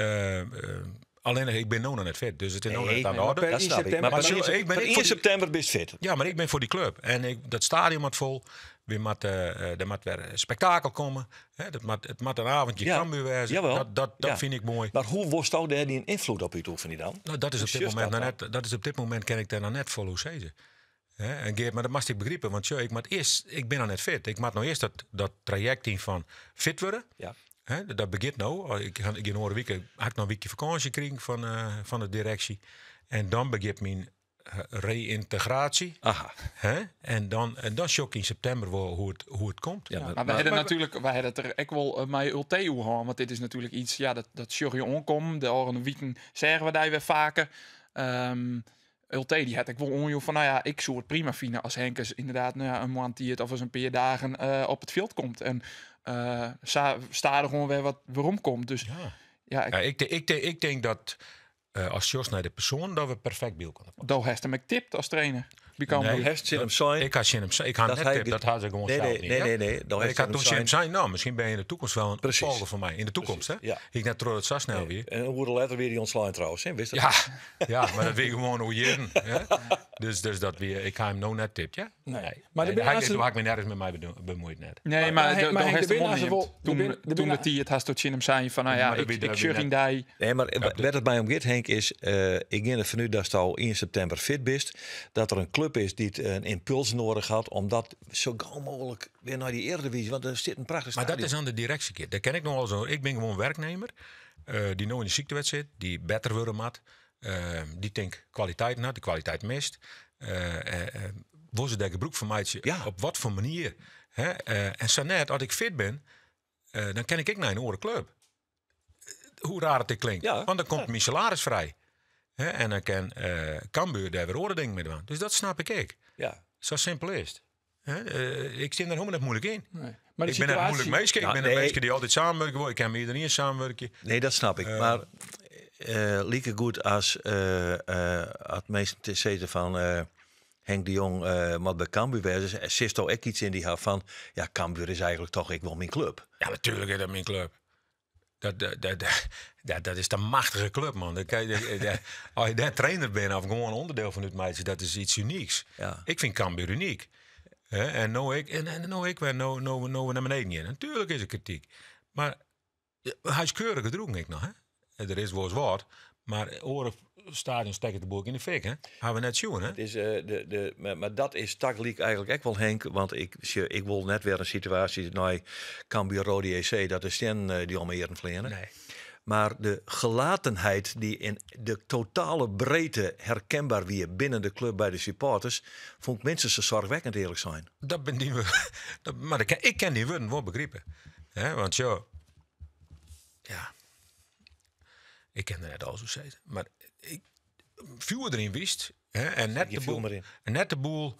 Alleen ik ben nou nog net fit, dus het is nog net aan de orde. Dat snap ik. Maar, ik ben, 1 september best fit. Ja, maar ik ben voor die club. En ik, dat stadion moet vol. We met uh, eh, er moet weer spektakel komen. Hè? Dat mat, het moet een avondje ja. kan Dat, dat, dat vind ik mooi. Maar hoe was daar die een invloed op u toe, vind je dan? Nou, dat, is op dit moment dat, net, dat is op dit moment ken ik daar net vol hoe ze. En maar dat mag ik begrijpen. Want tjoh, ik, moet eerst, ik ben nog net fit. Ik maak nou eerst dat, dat traject van fit worden. Ja dat begint nou. Oh, ik ga in een week, had ik nog een weekje vakantie kreeg van, eh, van de directie. En dan begint mijn eh, reïntegratie. Aha. En dan, en dan shock in september wel hoe het, hoe het komt. Ja, maar, we hebben natuurlijk, wij hebben er echt wel uh, eh, mij ultee want dit is natuurlijk iets, ja, dat, dat shock je onkom. De oranje weken zeggen we daar weer vaker. Um, ehm, Ulte, die had ik wel onjoe van, nou ja, ik zou het prima vinden als Henkes inderdaad nou ja, een maand of eens een paar dagen op het veld komt. En uh, gewoon weer wat waarom komt. Dus ja, ja, ik, ik, ik, denk dat eh, als Jos naar de persoon, dat we perfect beeld kunnen pakken. Dat heeft hem tipt als trainer become nee, hem Sinem zijn. Ik had Sinem zijn. Ik had dat net tip, dat had ik gewoon nee, nee, Nee, nee, nee. Dan ik had toen Sinem zijn. Nou, misschien ben je in de toekomst wel een volger van mij. In de toekomst, Precies, hè? Ja. Ik net trots zo snel weer. En hoe de letter weer die ontslaan trouwens, hè? Wist dat? Ja, ja maar dat weet je gewoon hoe je. Dus, dus dat weer, ik ga hem nou net tipt, ja? Nee. Maar de Toen had ik me nergens met mij bemoeid net. Nee, maar de heeft hem Toen dat die het had tot Sinem zijn van, nou ja, ik zeg in die. Nee, maar wat het bij om Henk, is eh, ik ging ervan uit dat je al 1 september fit bist, dat er een club club is die eh, een impuls nodig had om dat zo gauw mogelijk weer naar die Eredivisie, want er zit een prachtig Maar dat is aan de directie, dat ken ik nog wel zo. Ik ben gewoon werknemer eh, die nu in de ziektewet zit, die beter worden moet, eh, die denkt kwaliteit naar die kwaliteit mist. Uh, Wordt ze broek van Ja. Op wat voor manier? Hè? en zo net, als ik fit ben, dan ken ik ik naar een andere club. Hoe raar het klinkt. Ja, want dan komt ja. mijn salaris vrij en dan kan uh, Cambuur daar weer andere dingen mee doen. Dus dat snap ik ook. Ja. Zo simpel is het. Eh, ik zit daar helemaal niet moeilijk in. Nee. Maar ik ben een moeilijk meisje. Ik ben een meisje die altijd samenwerken wil. Ik kan met iedereen samenwerken. Nee, dat snap ik. Uh, maar uh, lieke goed als het te zitten van... Henk de Jong uh, maar bij Cambuur was. Er zit toch ook iets in die haar van... ja, Cambuur is eigenlijk toch ik wel mijn club. Ja, natuurlijk is dat mijn club. Dat, dat, dat, dat, dat is de machtige club, man. Dat, als je trainer bent of gewoon onderdeel van het meisje, dat is iets unieks. Ja. Ik vind Cambuur uniek. en nou ik, en, en nou ik ben nou, nou, nou naar beneden in. Natuurlijk is er kritiek. Maar eh, hij is keurige ik nog. Er is woord eens maar oren Stadion steken de boek in de fik, hè? we net zien, hè? Het is, eh, de, de, maar, dat is tagliek eigenlijk echt wel Henk, want ik, ik wil net weer een situatie naar Cambuur Rode EC, dat is Sten eh, die al meer Nee. Maar de gelatenheid die in de totale breedte herkenbaar weer binnen de club bij de supporters, vond ik minstens zorgwekkend eerlijk zijn. Dat ben die maar ik, ik ken die woorden wel begrepen. hè? want joh, ja, ik ken er net al zo steeds. Maar ik erin wist. Hè, en, net de boel, en net de boel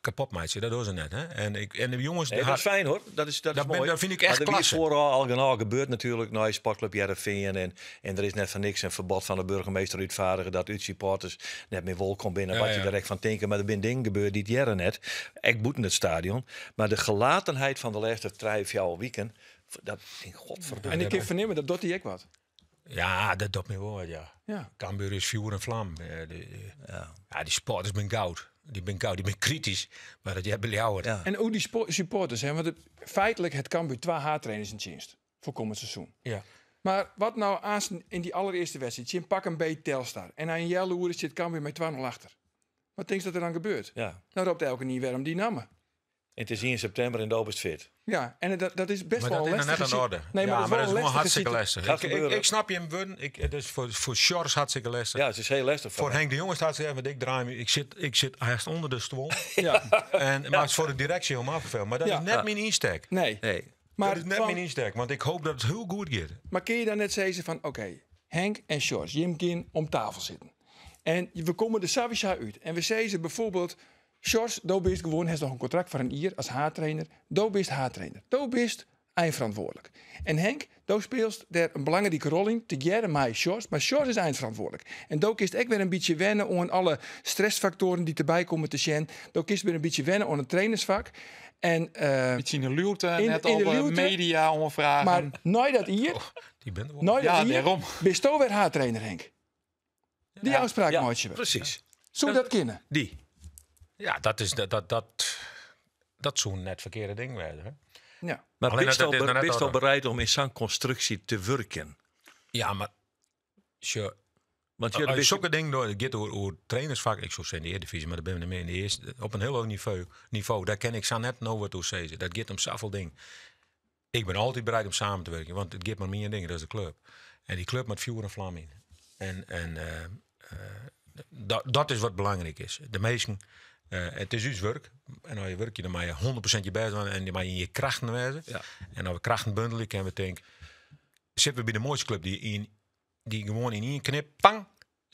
kapot meidje, dat doen ze net. Hè? En, ik, en de jongens... dat is fijn hoor, dat is, dat, is mooi. Ben, dat vind ik echt maar klasse. Eh, nou, is vooral al gebeurt natuurlijk naar nou, sportclub Jereveen en, en er is net van niks een verbod van de burgemeester uitvaardigen dat uit supporters net meer wol komt binnen, wat je direct van denken. Maar er zijn dingen gebeurd die het jaren net, moet in het stadion. Maar de gelatenheid van de laatste drie, vier weekend, dat godverdomme. En ik kan vernemen, dat doet hij ook wat. Ja, dat doet me woord, ja. ja. Cambuur is vuur en vlam. Eh, eh, ja. ja. die supporters ben goud. Die ben goud, die ben kritisch. Maar dat hebben jou het. En ook die supporters, hè, want het, feitelijk het Cambuur twee haartrainers in dienst voor komend seizoen. Ja. Maar wat nou als in die allereerste wedstrijd, je pak een beetje Telstar en aan Jelle zit Cambuur met 2-0 achter. Wat denk je dat er dan gebeurt? Ja. Dan roept elke niet weer om die namen. En te zien in september in de Fit. Ja, en dat, dat is best maar wel dat is net aan orde. Nee, maar ja, dat is, maar dat is hartstikke lastig. Ik, snap je hem, Ik, het is voor, voor Shores hartstikke lastig. Ja, het is heel lastig. Voor, voor Henk de Jong is het hartstikke ik draai Ik zit, ik zit echt onder de stoel. ja. En, maar het is voor de directie helemaal vervelend. Maar dat is net mijn insteek. Nee. nee. Maar dat is net van, mijn insteek, want ik hoop dat het heel goed gaat. Maar kun je dan net zeggen van... Oké, Henk en Shores, Jim Kin om tafel zitten. En we komen de Savisha uit. En we zeggen bijvoorbeeld... Sjors, do bist gewoon, heeft nog een contract voor een jaar als haartrainer. Do bist haartrainer. Do bist eindverantwoordelijk. En Henk, do speelt daar een belangrijke rol in, together mij Sjors. Maar Sjors is eindverantwoordelijk. En do kist ik weer een beetje wennen aan alle stressfactoren die erbij komen te zien. Do kist weer een beetje wennen aan het trainersvak. En, uh, beetje in de net in de eh, media omvragen. Maar nooit dat hier, oh, die bent er nooit ja, daarom. bist do weer haartrainer Henk. Die ja, afspraak ja, je Precies. Zo dat kennen? Die. Ja, dat is dat, dat, dat, dat zo'n net verkeerde ding werden. Hè? Ja. Maar Alleen bist, best al, bereid om in zo'n constructie te werken? Ja, maar... Sure. Want je bent... zulke ding door, gaat hoe trainers vaak Ik zou zeggen in de Eredivisie, maar dat ben ik meer in de eerste. Op een heel hoog niveau, niveau. Daar ken ik zo net nog wat zeggen. Dat gaat om zoveel dingen. Ik ben altijd bereid om samen te werken, want het gaat maar meer dingen. Dat is de club. En die club met vuur en vlam in. En, en uh, dat, dat is wat belangrijk is. De meesten eh, het is uw werk. En als je werkt, dan mag je 100% je best en dan maak je je krachten wijzen. Ja. En dan we krachten bundelen, en we denken... Zitten we bij de mooiste club die, in, die gewoon in één knip, pang,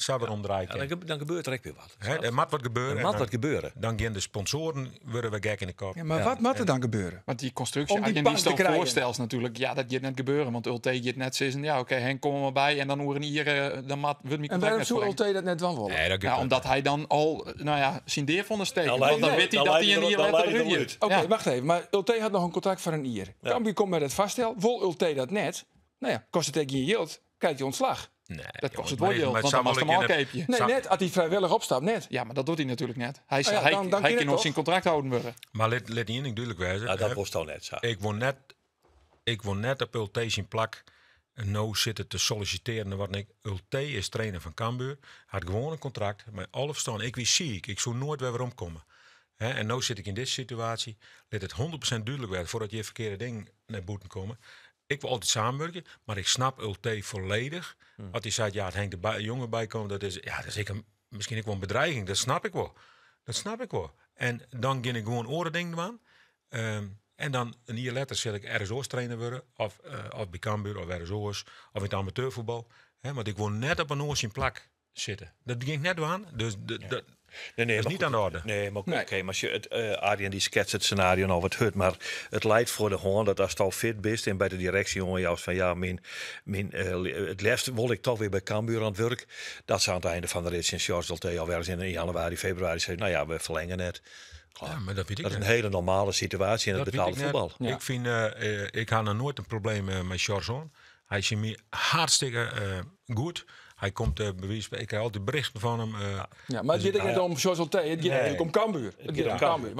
ja. omdraaien. Dan, dan, gebeurt er echt weer wat. He, er moet wat gebeuren. wat gebeuren. Dan gaan de sponsoren worden we gek in de kop. Ja, maar wat mag er dan gebeuren? Want die constructie, Om die, die, die natuurlijk, ja, dat je net gebeuren. Want Ulte je net is: ja, oké, Henk, kom er maar bij. En dan horen hier, uh, dan wordt wordt microfoon. En waarom zou Ulte dat net wel willen? omdat hij dan al, nou ja, zijn deer van steek. Want dan weet hij dat hij een hier werd Oké, wacht even. Maar Ulte had nog een contract voor een ier. wie komt met het vaststel. Vol Ulte dat net? Nou ja, kost het tegen je geld, krijgt je ontslag. Nee, dat kost het voordeel, want dan was een keepje. Nee, net had hij vrijwillig opstapt, net. Ja, maar dat doet hij natuurlijk net. Hij, ah, hij, dan kan nog zijn contract houden Maar let, let niet in, duidelijk wijzen. Ah, dat was al net zo. Ik woon net, ik woon net op Ultation plak zitten te solliciteren. Want ik, Ulte is trainer van Cambuur. Had gewoon een contract met alles Staan. Ik wie zie Ik zo nooit weer weer komen. en nu zit ik in deze situatie. Let het 100% duidelijk werd voordat je verkeerde ding naar boeten komen. Ik wil altijd samenwerken, maar ik snap Ulte volledig. Hm. Wat hij zei, ja, het Henk de jongen bij komen, dat is, ja, dat is ik een, misschien wel een bedreiging. Dat snap ik wel. Dat snap ik wel. En dan ging ik gewoon oren dingen aan. Ehm, en dan een hier letters zit ik RSO's trainer worden, of, uh, of bij Cambuur, of RSO's, of in het amateurvoetbal. want ik wil net op een in plak zitten. Dat ging net aan. Dus ja. dat, Nee, nee, dat is niet aan de orde. Nee, maar oké, maar je het, eh, Arjen die schetst het scenario al nou wat hut, maar het leidt voor de hoorn dat als het al fit bent en bij de directie hoor je als van ja, mijn, mijn, eh, het liefst wil ik toch weer bij Cambuur aan het werk, dat zou aan het einde van de rit in Sjors al eens in januari, februari zeggen, nou ja, we verlengen het. Ja, maar dat, weet ik dat is een hele normale situatie in dat het betaalde voetbal. Ik vind, eh, ik had nog nooit een probleem met Sjors Hij is me hartstikke goed. Hij komt uh, eh, bewijs, ik krijg altijd berichten van hem. Eh, ja, maar dit dus gaat om Chosolté, het gaat nee. om Cambuur. Het gaat om Cambuur.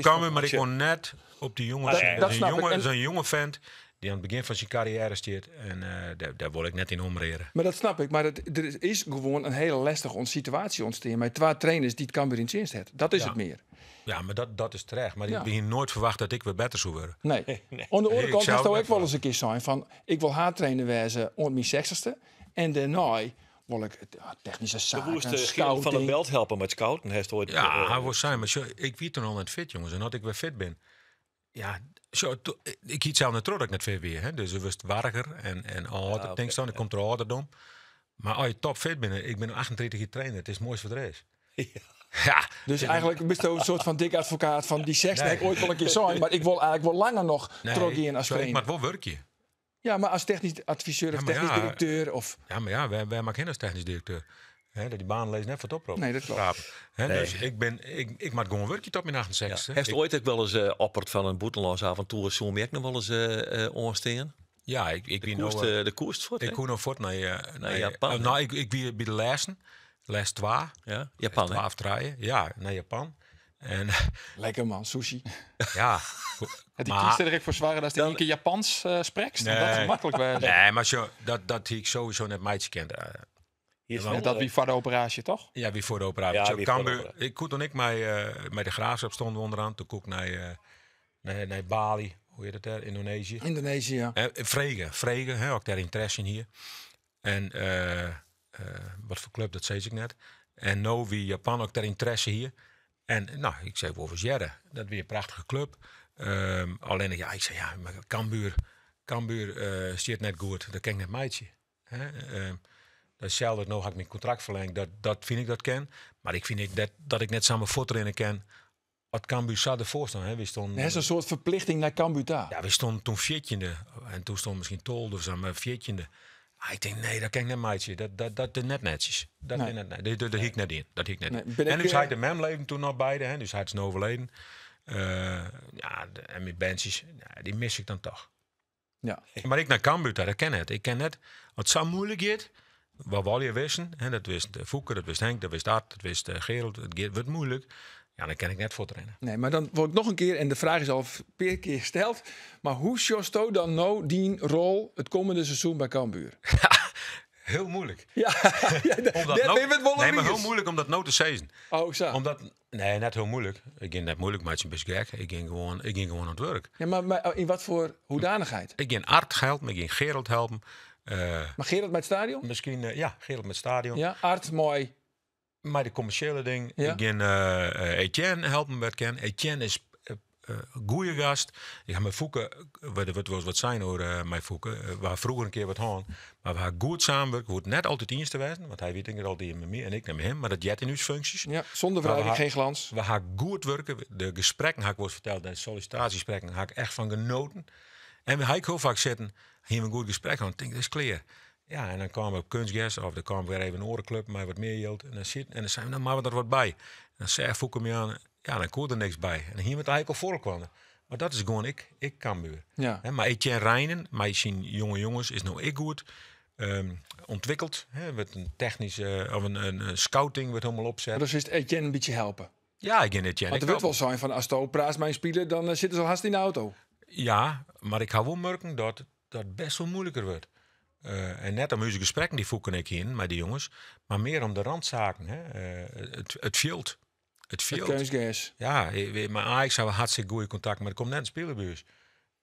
Cambuur, maar ik kon net op die jongen. Dat, is een snap jonge vent die aan het begin van zijn carrière steert. En eh, daar, daar wil ik net in omreren. Maar dat snap ik. Maar het, er is gewoon een hele lastige situatie ontstaan. Met twee trainers die het Cambuur in zin hebben. Dat is het meer. Ja, maar dat, dat is terecht. Maar ja. ik begin nooit verwacht dat ik weer beter zou worden. Nee. nee. de andere kant is het ook wel eens een keer zijn van... ik wil haar trainen wijzen op mijn 60ste. En daarna wil ik ah, technische zaken, je is van de Belt helpen met scouten? Heeft ooit, ja, eh, hij was zijn, maar ik weet toen al net fit, jongens. En dat ik weer fit ben. Ja, zo, ik hiet zelf net dat ik net weer weer. Dus het was warger en, en ouder. Ja, okay, ik kom er ouder om. Maar als je fit bent, eh, ik ben 38 jaar trainer. Het is mooi voor de race. Ja. Dus eigenlijk bist je een soort van dik advocaat van die seks. ooit wel een keer zijn, maar ik wil eigenlijk wel langer nog nee, in als trainer. Maar wat werk je. Ja, maar als technisch adviseur of technisch directeur. Of... Ja, maar ja, wij, wij maken geen als technisch directeur. He, dat die baan lezen net voor het oproepen. Nee, dat klopt. Dus ik, ben, ik, ik maak gewoon werkje tot mijn 68. Ja. Heeft ooit ook wel eens uh, eh, opperd van een boetenloos avontuur? zo ik nog wel eens uh, Ja, ik, ik de koers nou, voort. Ik hoor nog voort naar, naar, naar Japan. nou, ik, ik bij de lesen, Les 2. Ja, Japan. 12 draaien. Ja, naar Japan. En... Lekker man, sushi. Ja. Het die er direct voor zware dat hij een keer Japans uh, eh, spreekt. Dat is makkelijk Nee, maar zo, dat, dat ik sowieso net meidje kent. Uh, dat eh, wie voor de operatie, toch? Ja, wie voor de operatie. zo, ik, Koet toen ik met, uh, met de graafschap stond onderaan. Toen koek naar, naar, Bali. Hoe heet het daar? Indonesië. Indonesië, ja. Vregen. Vregen, hè, ook daar interesse in hier. En wat voor club, dat zei ik net. En Novi Japan ook daar interesse hier. En nou, ik zei over Jere, dat weer een prachtige club. Ehm, alleen, ja, ik zei, ja, maar Cambuur, Cambuur uh, net goed, dat ken ik net meidje. Ehm, dat is zelden, Nog had ik mijn contract verlengd, dat, dat vind ik dat ken. Maar ik vind ik dat, dat ik net samen voortrennen ken wat Cambuur zou ervoor staan. Hè? We stonden, is een soort verplichting naar Cambuur daar. Ja, we stonden toen 14e. En toen stond misschien Tolde, zo, maar 14 Ah, ik denk, nee, dat ken ik net meidje. Dat, dat, dat de net netjes. Dat nee. net, de Dat, dat, hiek net in. Dat hiek net in. En dus hij eh, de mem leven toen nog beide. Hè? Dus hij is overleden. Eh, ja, en mijn bandjes, die mis ik dan toch. Ja. Maar ik naar Cambuur, dat ken het. Ik ken het. Wat zo moeilijk is, wat wil je wisten? Hè? Dat wist Voeken, eh, dat wist Henk, dat wist Art, dat wist uh, Gerald. Het wordt moeilijk. Ja, dan ken ik net voor trainen. Nee, maar dan word ik nog een keer, en de vraag is al per keer gesteld. Maar hoe Sjosto dan nou die rol het komende seizoen bij Cambuur? heel moeilijk. Ja, ja nee, maar heel moeilijk om dat no te season. Oh, zo. Omdat, nee, net heel moeilijk. Ik ging net moeilijk, maar het is een gek. Ik ging gewoon, ik ging gewoon aan het werk. Ja, maar, oh, in wat voor hoedanigheid? Ik ging Art helpen, ik ging Gerald helpen. Uh, maar Gerald met het stadion? Misschien, uh, ja, Gerald met het stadion. Ja, Art, mooi. Maar de commerciële ding. Ik ging uh, eh, eh, Etienne helpen met Ken. Etienne is eh, een goede gast. Ik ga met voeken, wat, wat, wat, zijn hoor, uh, mijn We waar vroeger een keer wat hadden. Maar we gaan goed samenwerken. het net altijd dienst te wijzen. Want hij weet denk ik altijd met me en ik neem hem. Maar dat jet in uw functies. Ja, zonder vrij geen glans. We gaan goed werken. De gesprekken, had ik wordt verteld, de sollicitatiesprekken, had ik echt van genoten. En hij ik heel vaak zitten, hier een goed gesprek Want Ik denk, dat is clear. Ja, en dan kwamen we op kunstgas of er kwam weer even een orenclub maar wat meer geld. En dan, zit, en dan we, nou, maar we er wat bij. En dan zei Foucault me aan, ja, dan kon er niks bij. En hier met eigenlijk al voorkwam. Maar dat is gewoon ik, ik kan buur. Ja. maar Etienne Reinen, mij zien jonge jongens, is nou ik goed. Ehm, ontwikkeld, hè, met een technische, eh, of een, een, scouting wordt helemaal opzet. dus is Etienne een beetje helpen? Ja, ik in Etienne. Want er wordt wel zijn van, als de praat mijn spelen, dan eh, zitten ze al hast in de auto. Ja, maar ik ga wel merken dat dat best wel moeilijker wordt. Eh, en net om onze gesprekken die voeken ik in met die jongens, maar meer om de randzaken. Hè. Eh, het, het field. Het field. Ja, eh, maar Ajax hebben hartstikke goede contact, maar er komt net een spelerbeurs.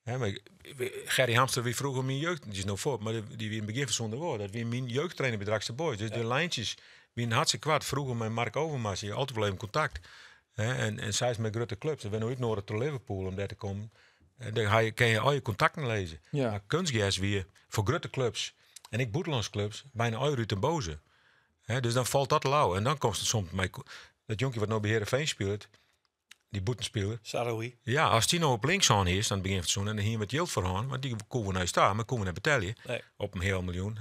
Hè, maar Gerry Hamster, wie vroeger mijn jeugd, die is nog voor, maar die, wie in het begin zonder woord, dat wie mijn jeugdtrainer bij de Boys. Dus de lijntjes, wie een hartstikke kwaad. Vroeger met Mark Overmars, die altijd wel in contact. Hè, en, en zij is met grote clubs. We zijn nooit nodig te Liverpool om daar te komen. Dan ga je, kan je al je contacten lezen. Ja. Maar weer voor grote clubs en ik clubs bijna al Ruud en Boze. dus dan valt dat lauw. En dan komt het soms mij, dat jonkie wat nou bij Heerenveen speelt, die boetenspeler. Saroui. Ja, als die nou op links aan is aan het begin van het seizoen en dan hier met Jilt voor aan, want die komen we nou naar staan, maar komen we naar betalen nee. op een heel miljoen.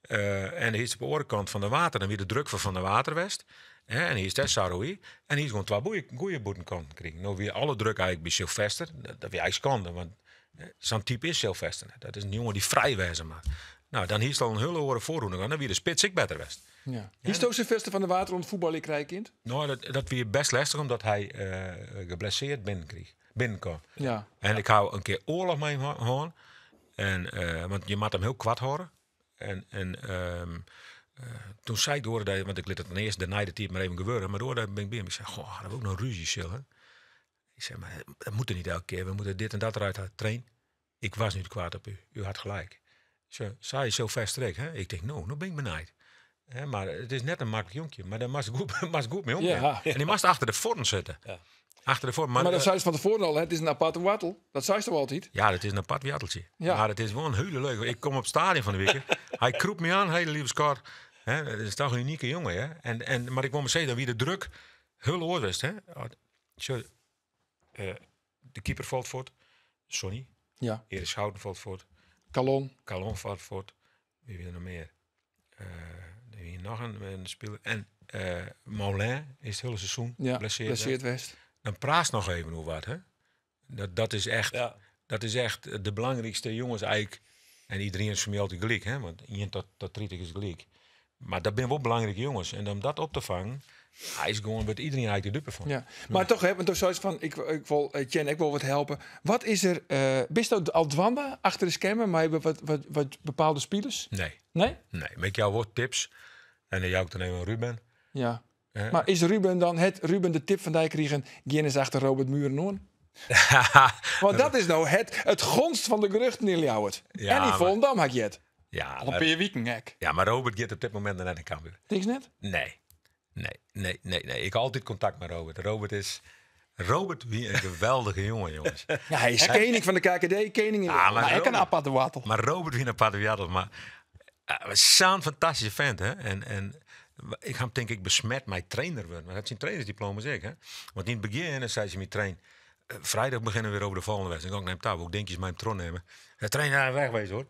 Eh, en dan is op de orenkant van de water dan weer de druk van Van de Waterwest en hij is daar Saroui. En hij is gewoon twee goede boeten kan krijgen. Nou, wie alle druk eigenlijk bij Sylvester. Dat, wij we eigenlijk Want zo'n type is Sylvester. Dat is een jongen die vrij wijzen maakt. Nou, dan hier al een hele hoge voorhoede Dan wie de spits ik beter best. Ja. ja hier is toch Sylvester van de Water rond voetbal krijg Nou, dat, dat weer best lastig omdat hij uh, geblesseerd Binnenkwam. Ja. En ik hou een keer oorlog mee hoorn. En, eh, want je maakt hem heel kwad horen. En, en ehm, eh, toen zei ik door dat, want ik liet het ten eerste de night team maar even gebeuren, maar door dat ben ik bij Ik zei, goh, hadden we ook nog ruzie zullen. Ik zei, maar dat moet er niet elke keer. We moeten dit en dat eruit trainen. Ik was niet kwaad op u. U had gelijk. Ze zei zo verstrekt. Hè? Ik denk, nou, nou ben ik benijd. Hè, maar het is net een makkelijk jonkje. Maar daar mag goed, mee om En die mag achter de vorm zitten. Ja. Achter de vorm. Maar, maar dat uh, zei ze van tevoren al. Het is een aparte wattel. Dat zei ze toch altijd? Ja, het is een apart watteltje. Maar het is wel een hele leuke. Ik kom op het stadion van de week. hij kroept me aan. Hele lieve score. Hè? Dat is toch een unieke jongen. Hè? En, en, maar ik wil me zeggen wie de druk heel oor was. Hè? Oh, zo, uh, de keeper valt voort. Sonny. Ja. Erik Schouten valt voort. Calon. Calon valt voort. Wie wil er nog meer? Uh, eh, hier nog een, speler. En uh, eh, Molin is het hele seizoen ja, blesseerd. West. Dan praat nog even hoe wat. Hè? Dat, dat, is echt, ja. dat is echt de belangrijkste jongens eigenlijk. En iedereen is voor mij altijd Hè? Want je tot, tot 30 is gelijk. Maar dat zijn wel belangrijk, jongens. En om dat op te vangen, hij is gewoon met iedereen eigenlijk de dupe van. Ja. Maar toch, hè, want toch zoiets van, ik, ik wil, uh, ik wil wat helpen. Wat is er, bist eh, al dwanda achter de schermen, maar hebben wat, wat, wat bepaalde spelers? Nee. Nee? Nee, met jou wordt tips. En dan jou te nemen Ruben. Ja. maar is Ruben dan het Ruben de tip van Dijk kregen, Guinness achter Robert Muren Want dat is nou het, het gonst van de gerucht, Neil en die Volendam had je het. Ja, dan maar, Ja, maar Robert gaat op dit moment naar de Cambuur. Niks net? Nee. Nee, nee, nee, nee. Ik heb altijd contact met Robert. Robert is... Robert, wie een geweldige jongen, jongens. Ja, hij is een koning van de KKD, koning in maar ik kan een aparte wattel. Maar Robert wie een aparte watel. Maar uh, fantastische vent, hè. En, en ik ga hem denk ik besmet mijn trainer worden. Maar hij zijn trainersdiploma, zeg, hè. Want in het begin zei ze, mijn train vrijdag beginnen weer over de volgende wedstrijd. Ik neem touw ook denkjes mijn tron nemen. De trainer wegwezen hoor.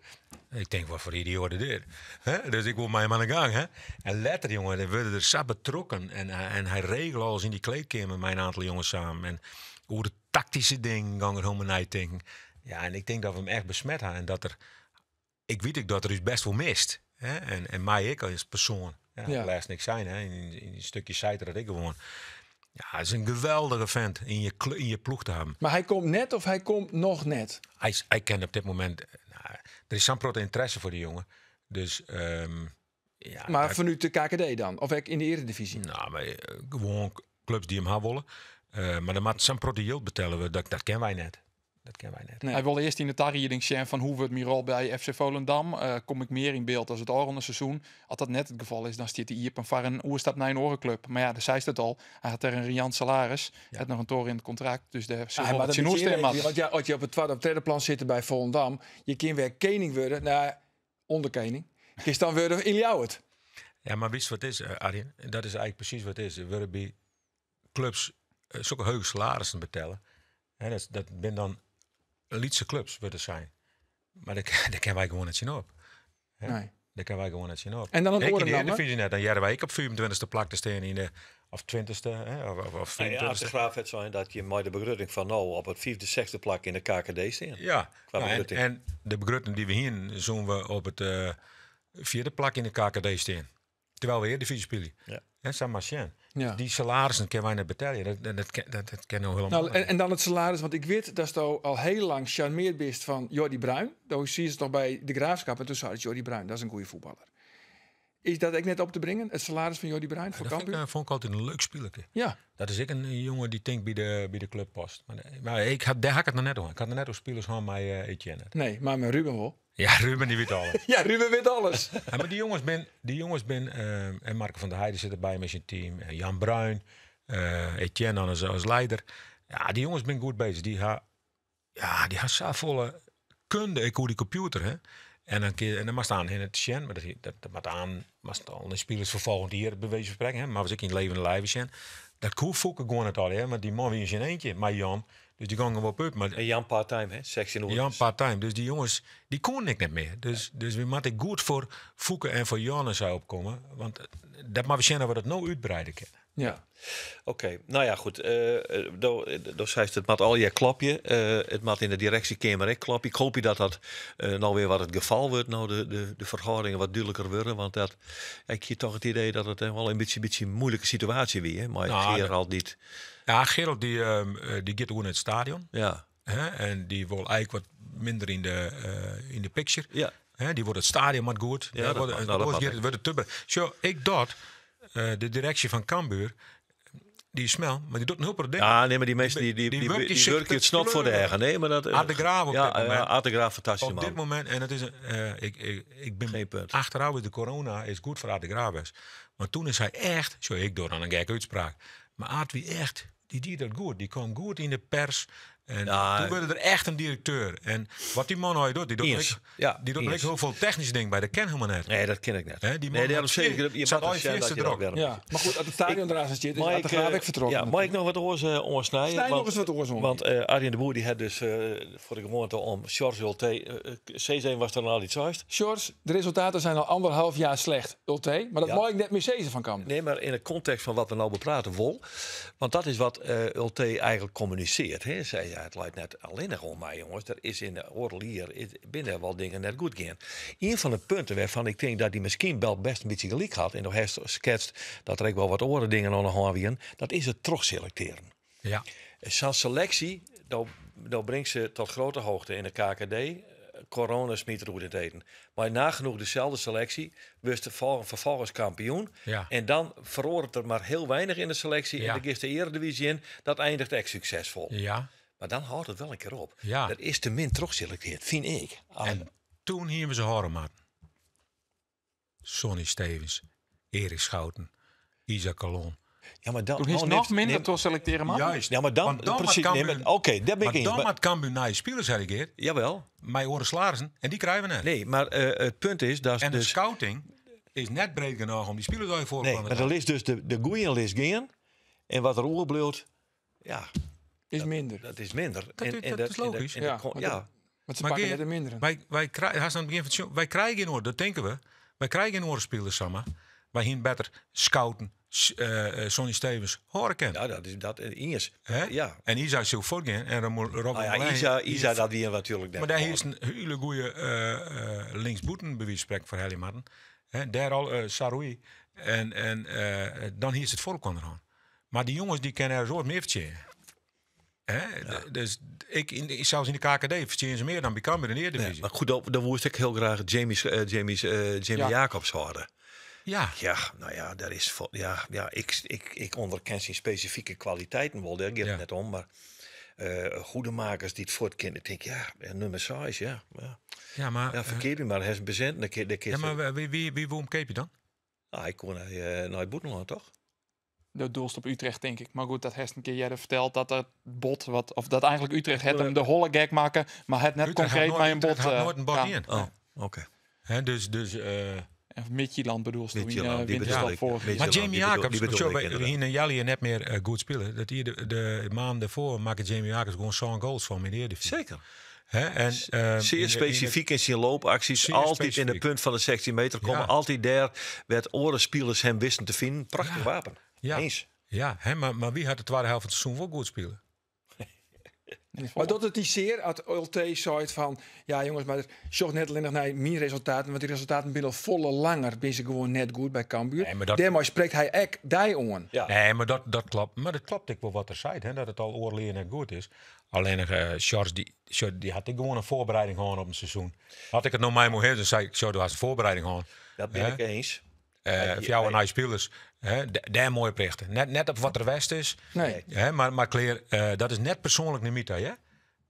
Ik denk, wat voor idioot dit. He? Dus ik wil mij aan de gang. Hè? En letter, jongen, dan werden er zat betrokken. En, eh, en hij regelde alles in die kleedkamer met mijn aantal jongens samen. En hoe de tactische ding gang er helemaal Ja, en ik denk dat we hem echt besmet hebben. En dat er, ik weet ook dat er dus best wel mist. En, en mij ik als persoon. Ja, ja. niks zijn. Hè? In, in, een stukje site dat ik gewoon. Ja, hij is een geweldige vent in je, in je ploeg te hebben. Maar hij komt net of hij komt nog net? Hij, hij kent op dit moment... Nou, er is zo'n grote interesse voor die jongen. Dus... Ehm, ja, maar voor nu de KKD dan? Of in de Eredivisie? Nou, maar, eh, gewoon clubs die hem hebben willen. Uh, maar de maat zijn proteïel betellen we, dat, dat kennen wij net. Dat wij net. Hij wilde eerst in de tarieting zijn van hoe wordt het Miral bij FC Volendam. Eh, kom ik meer in beeld als het volgende seizoen. Als dat net het geval is, dan zit hij hier op een is oerstap naar een orenclub. Maar ja, de zei het al. Hij had er een riant salaris. Ja. Hij had nog een toren in het contract. Dus de ah, hij had je Want ja, als je op het tweede of derde plan zit bij Volendam, je kan weer kening worden naar nou, onderkening. Is dan weer het. Ja, maar wist wat het is, eh, Arjen? Dat is eigenlijk precies wat het is. Rugby clubs eh, zulke hoge salarissen betellen. En dat ben dan Lietse clubs willen zijn. Maar daar kennen wij gewoon niet op. Nee. Daar kennen wij gewoon niet op. En dan een oordeel. In de divisie net. Dan jaren wij op 24e plak te steen in de of 20e. Hè, of, of, nou ja, als het graaf het zijn dat je maar de begrutting van nou op het vierde, zesde plak in de KKD steen. Ja. ja nou, en, de begrutting die we hier zien we op het eh, vierde plak in de KKD steen, Terwijl we hier de divisie spelen. Ja. Ja, Die salarissen kunnen wij net betalen. Dat, dat, kennen we helemaal nou, en, dan het salaris, want ik weet dat je al heel lang charmeerd bent van Jordi Bruin. Dan zie je het nog bij de graafschap. En toen zei Jordi Bruin, dat is een goede voetballer is dat ik net op te brengen. Het salaris van Jordi Bruin ja, voor Cambuur. Dat eh, vond ik altijd een leuk spelletje. Ja. Dat is ik een jongen die denkt bij de, bij de club past. Eh, maar, ik had, daar had ik het nog net over. Ik had nog net over spelers van mij uh, Etienne. Nee, maar met Ruben wel. Ja, Ruben die weet alles. ja, Ruben weet alles. maar die jongens ben, die jongens ben en Marco van der Heijden zit erbij met zijn team. Jan Bruin, Etienne als, als leider. Ja, die jongens ben goed bezig. Die ha, ja, die volle kunde. Ik hoor die computer, hè. En dan, en dan aan in het Shen, maar dat, dat, dat aan was al een spelers vervolgend hier bewezen spreken, hè, maar was ik in leven en lijven Shen. Dat koe voeken gewoon het al, hè, maar die man wie in eentje, maar Jan, dus die gingen wel op Maar en Jan part-time, hè, Jan part-time, dus die jongens, die kon ik niet meer. Dus, ja. dus we moeten goed voor Foeken en voor Jan zou opkomen, want dat maar we zien dat we dat nou uitbreiden ja. Oké, nou ja, goed. Eh, eh, Dan eh, dus zei het mat al je klapje. het mat in de directiekamer ik klap. Ik hoop dat dat nou weer wat het geval wordt. Nou, de, de, de verhoudingen wat duidelijker worden. Want dat, ik heb toch het idee dat het wel een beetje, beetje een moeilijke situatie weer. Maar nou, Gerald niet. Ja, Gerald die, um, die gaat gewoon in het stadion. Ja. Hè? En die wil eigenlijk wat minder in de, in de picture. Ja. Hè? Die wordt het stadion wat goed. Ja, dat wordt, nou, wordt het te... Zo, ik dacht eh, de directie van Cambuur, die smel, maar die doet een hoop dingen. Ja, nee, maar die mensen die, die, die, die, die, het snot voor de eigen. Nee, maar dat... Eh, Ad de Graaf op ja, dit moment. de Graaf, fantastisch op man. Op dit moment, en het is... Een, eh, ik, ik, ik ben Geen punt. de corona is goed voor Ad de Graaf best. Want toen is hij echt, zo ik door aan een gekke uitspraak, maar Ad wie echt, die deed dat goed. Die kwam goed in de pers. En toen eh, werd er echt een directeur. En wat die man ooit doet, die doet, ja, die doet heel veel technisch ding bij. Dat ken helemaal net. Nee, dat ken ik net. die man nee, zeker. Je zat ooit eerste Ja. Maar goed, de het stadion eraan zit, is ik, de ik eh, vertrokken. Ja, mag ik nog wat oors uh, eh, ontsnijden? Snij nog eens wat oors om. Want uh, Arjen de Boer die had dus uh, voor de gewoonte om Sjors Ulte. C1 was dan al iets juist. Sjors, de resultaten zijn al anderhalf jaar slecht. Ulte, maar dat mag ik net meer zezen van kan. Nee, maar in het context van wat we nou bepraten, Wol. Want dat is wat Ulte eigenlijk communiceert. Hè, zei het lijkt net alleen nog om mij, jongens. Er is in de hier binnen wel dingen net goed gaan. Een van de punten waarvan ik denk dat hij misschien wel best een beetje gelijk had. En nog heeft schetst dat er ook wel wat andere dingen aan de hand waren. Dat is het troch selecteren. Ja. Eh, selectie, dan brengt ze tot grote hoogte in de KKD eh, corona hoe het eten. Maar nagenoeg dezelfde selectie, wist vervolgens kampioen. Ja. En dan veroordeelt er maar heel weinig in de selectie. En dan de Eredivisie in, dat eindigt echt succesvol. Ja. Maar dan houdt het wel een keer op. Ja. Er is te min geselecteerd, vind ik. en toen we ze horen maar. Sonny Stevens, Erik Schouten, Isaac Kalon. Ja, maar dan, Toen is nou, nog minder toch selecteren man. Juist. Ja, maar dan, dan precies. Oké, okay, daar ben ik Maar Dan kan naar je spelers selecteert. Jawel. Mij horen slaarzen en die krijgen we net. Nee, maar eh, het punt is dat. En de dus- scouting is net breed genoeg om die spelers daarvoor te Nee, maar er is dus de, de goeie list gingen en wat er oorbleurt, ja, is minder. Dat is minder. Dat, en, dat, dat is logisch. ja, maar ze maar pakken net minder. Wij, wij, krijgen, aan het begin van het show, wij krijgen in orde, dat denken we. Wij krijgen in orde spelers, Samma. Wij hebben beter scouten, uh, Sonny Stevens, Horken. Ja, dat is dat. Eh, Iers. Ja. En Isa zo voorgaan. En Rob ah, nou ja, Isa, Isa dat weer natuurlijk. Maar daar is een hele goede uh, uh, linksboeten voor Harry Martin. He, daar al uh, Saroui. En, en uh, dan hier is het volk aan. Maar die jongens die kennen er zo meer dus ik, in, zelfs in de KKD verdienen ze meer dan bekam in de Eredivisie. maar goed, dan, dan ik heel graag Jamie's, uh, Jamie Jacobs horen. Ja. ja, nou ja, daar is ja, ja, ik, ik, ik onderken zijn specifieke kwaliteiten wel, daar het ja. net om. Maar uh, goede makers die het voor het ik ja, nummer 6, ja. Ja, ja maar... Ja, verkeer je maar, hij is bezend. Ja, maar wie, wie, wie, woont keep je dan? Nou, ik kon naar, naar het toch? de op Utrecht, denk ik. Maar goed, dat heeft een keer jij verteld dat dat bot, wat, of dat eigenlijk Utrecht het hem de holle gek maken, maar het net Utrecht concreet bij een bot. Utrecht had nooit een bal eh, in. Oh, oké. Okay. Dus, dus uh... Eh, of Midtjylland eh, bedoel je, Midtjylland, die Maar Jamie Jacobs, zo en in Jali net meer goed spelen. Dat hier de, de maanden maakte Jamie Jacobs gewoon zo'n goals van meneer. de Zeker. en, Zeer specifiek in zijn loopacties. altijd in de punt van de 16 meter komen. Altijd daar werd spielers hem wisten te vinden. Prachtig wapen. Ja. Eens. Ja, hè, maar, maar wie had de tweede helft van het seizoen wel goed spelen? Maar dat het niet zeer uit OLT zei van... Ja jongens, maar zorg net alleen nog naar mijn resultaten. Want die resultaten binnen volle langer ben ze gewoon net goed bij Cambuur. Nee, maar dat... spreekt hij echt die on. Nee, maar dat, dat klopt. Maar dat klopt ik wel wat er zei. Hè, dat het al oorleen en goed is. Alleen uh, eh, Charles, die, die had ik gewoon een voorbereiding gehad op een seizoen. Had ik het nog mij moeten hebben, dan zei ik... Charles, du had een voorbereiding gehad. Dat ben ik eens. Uh, voor jou en hij spelers daar mooie plichten. Net, net op wat er west is. Nee. Hè, maar, maar eh, dat is net persoonlijk niet mythe, hè?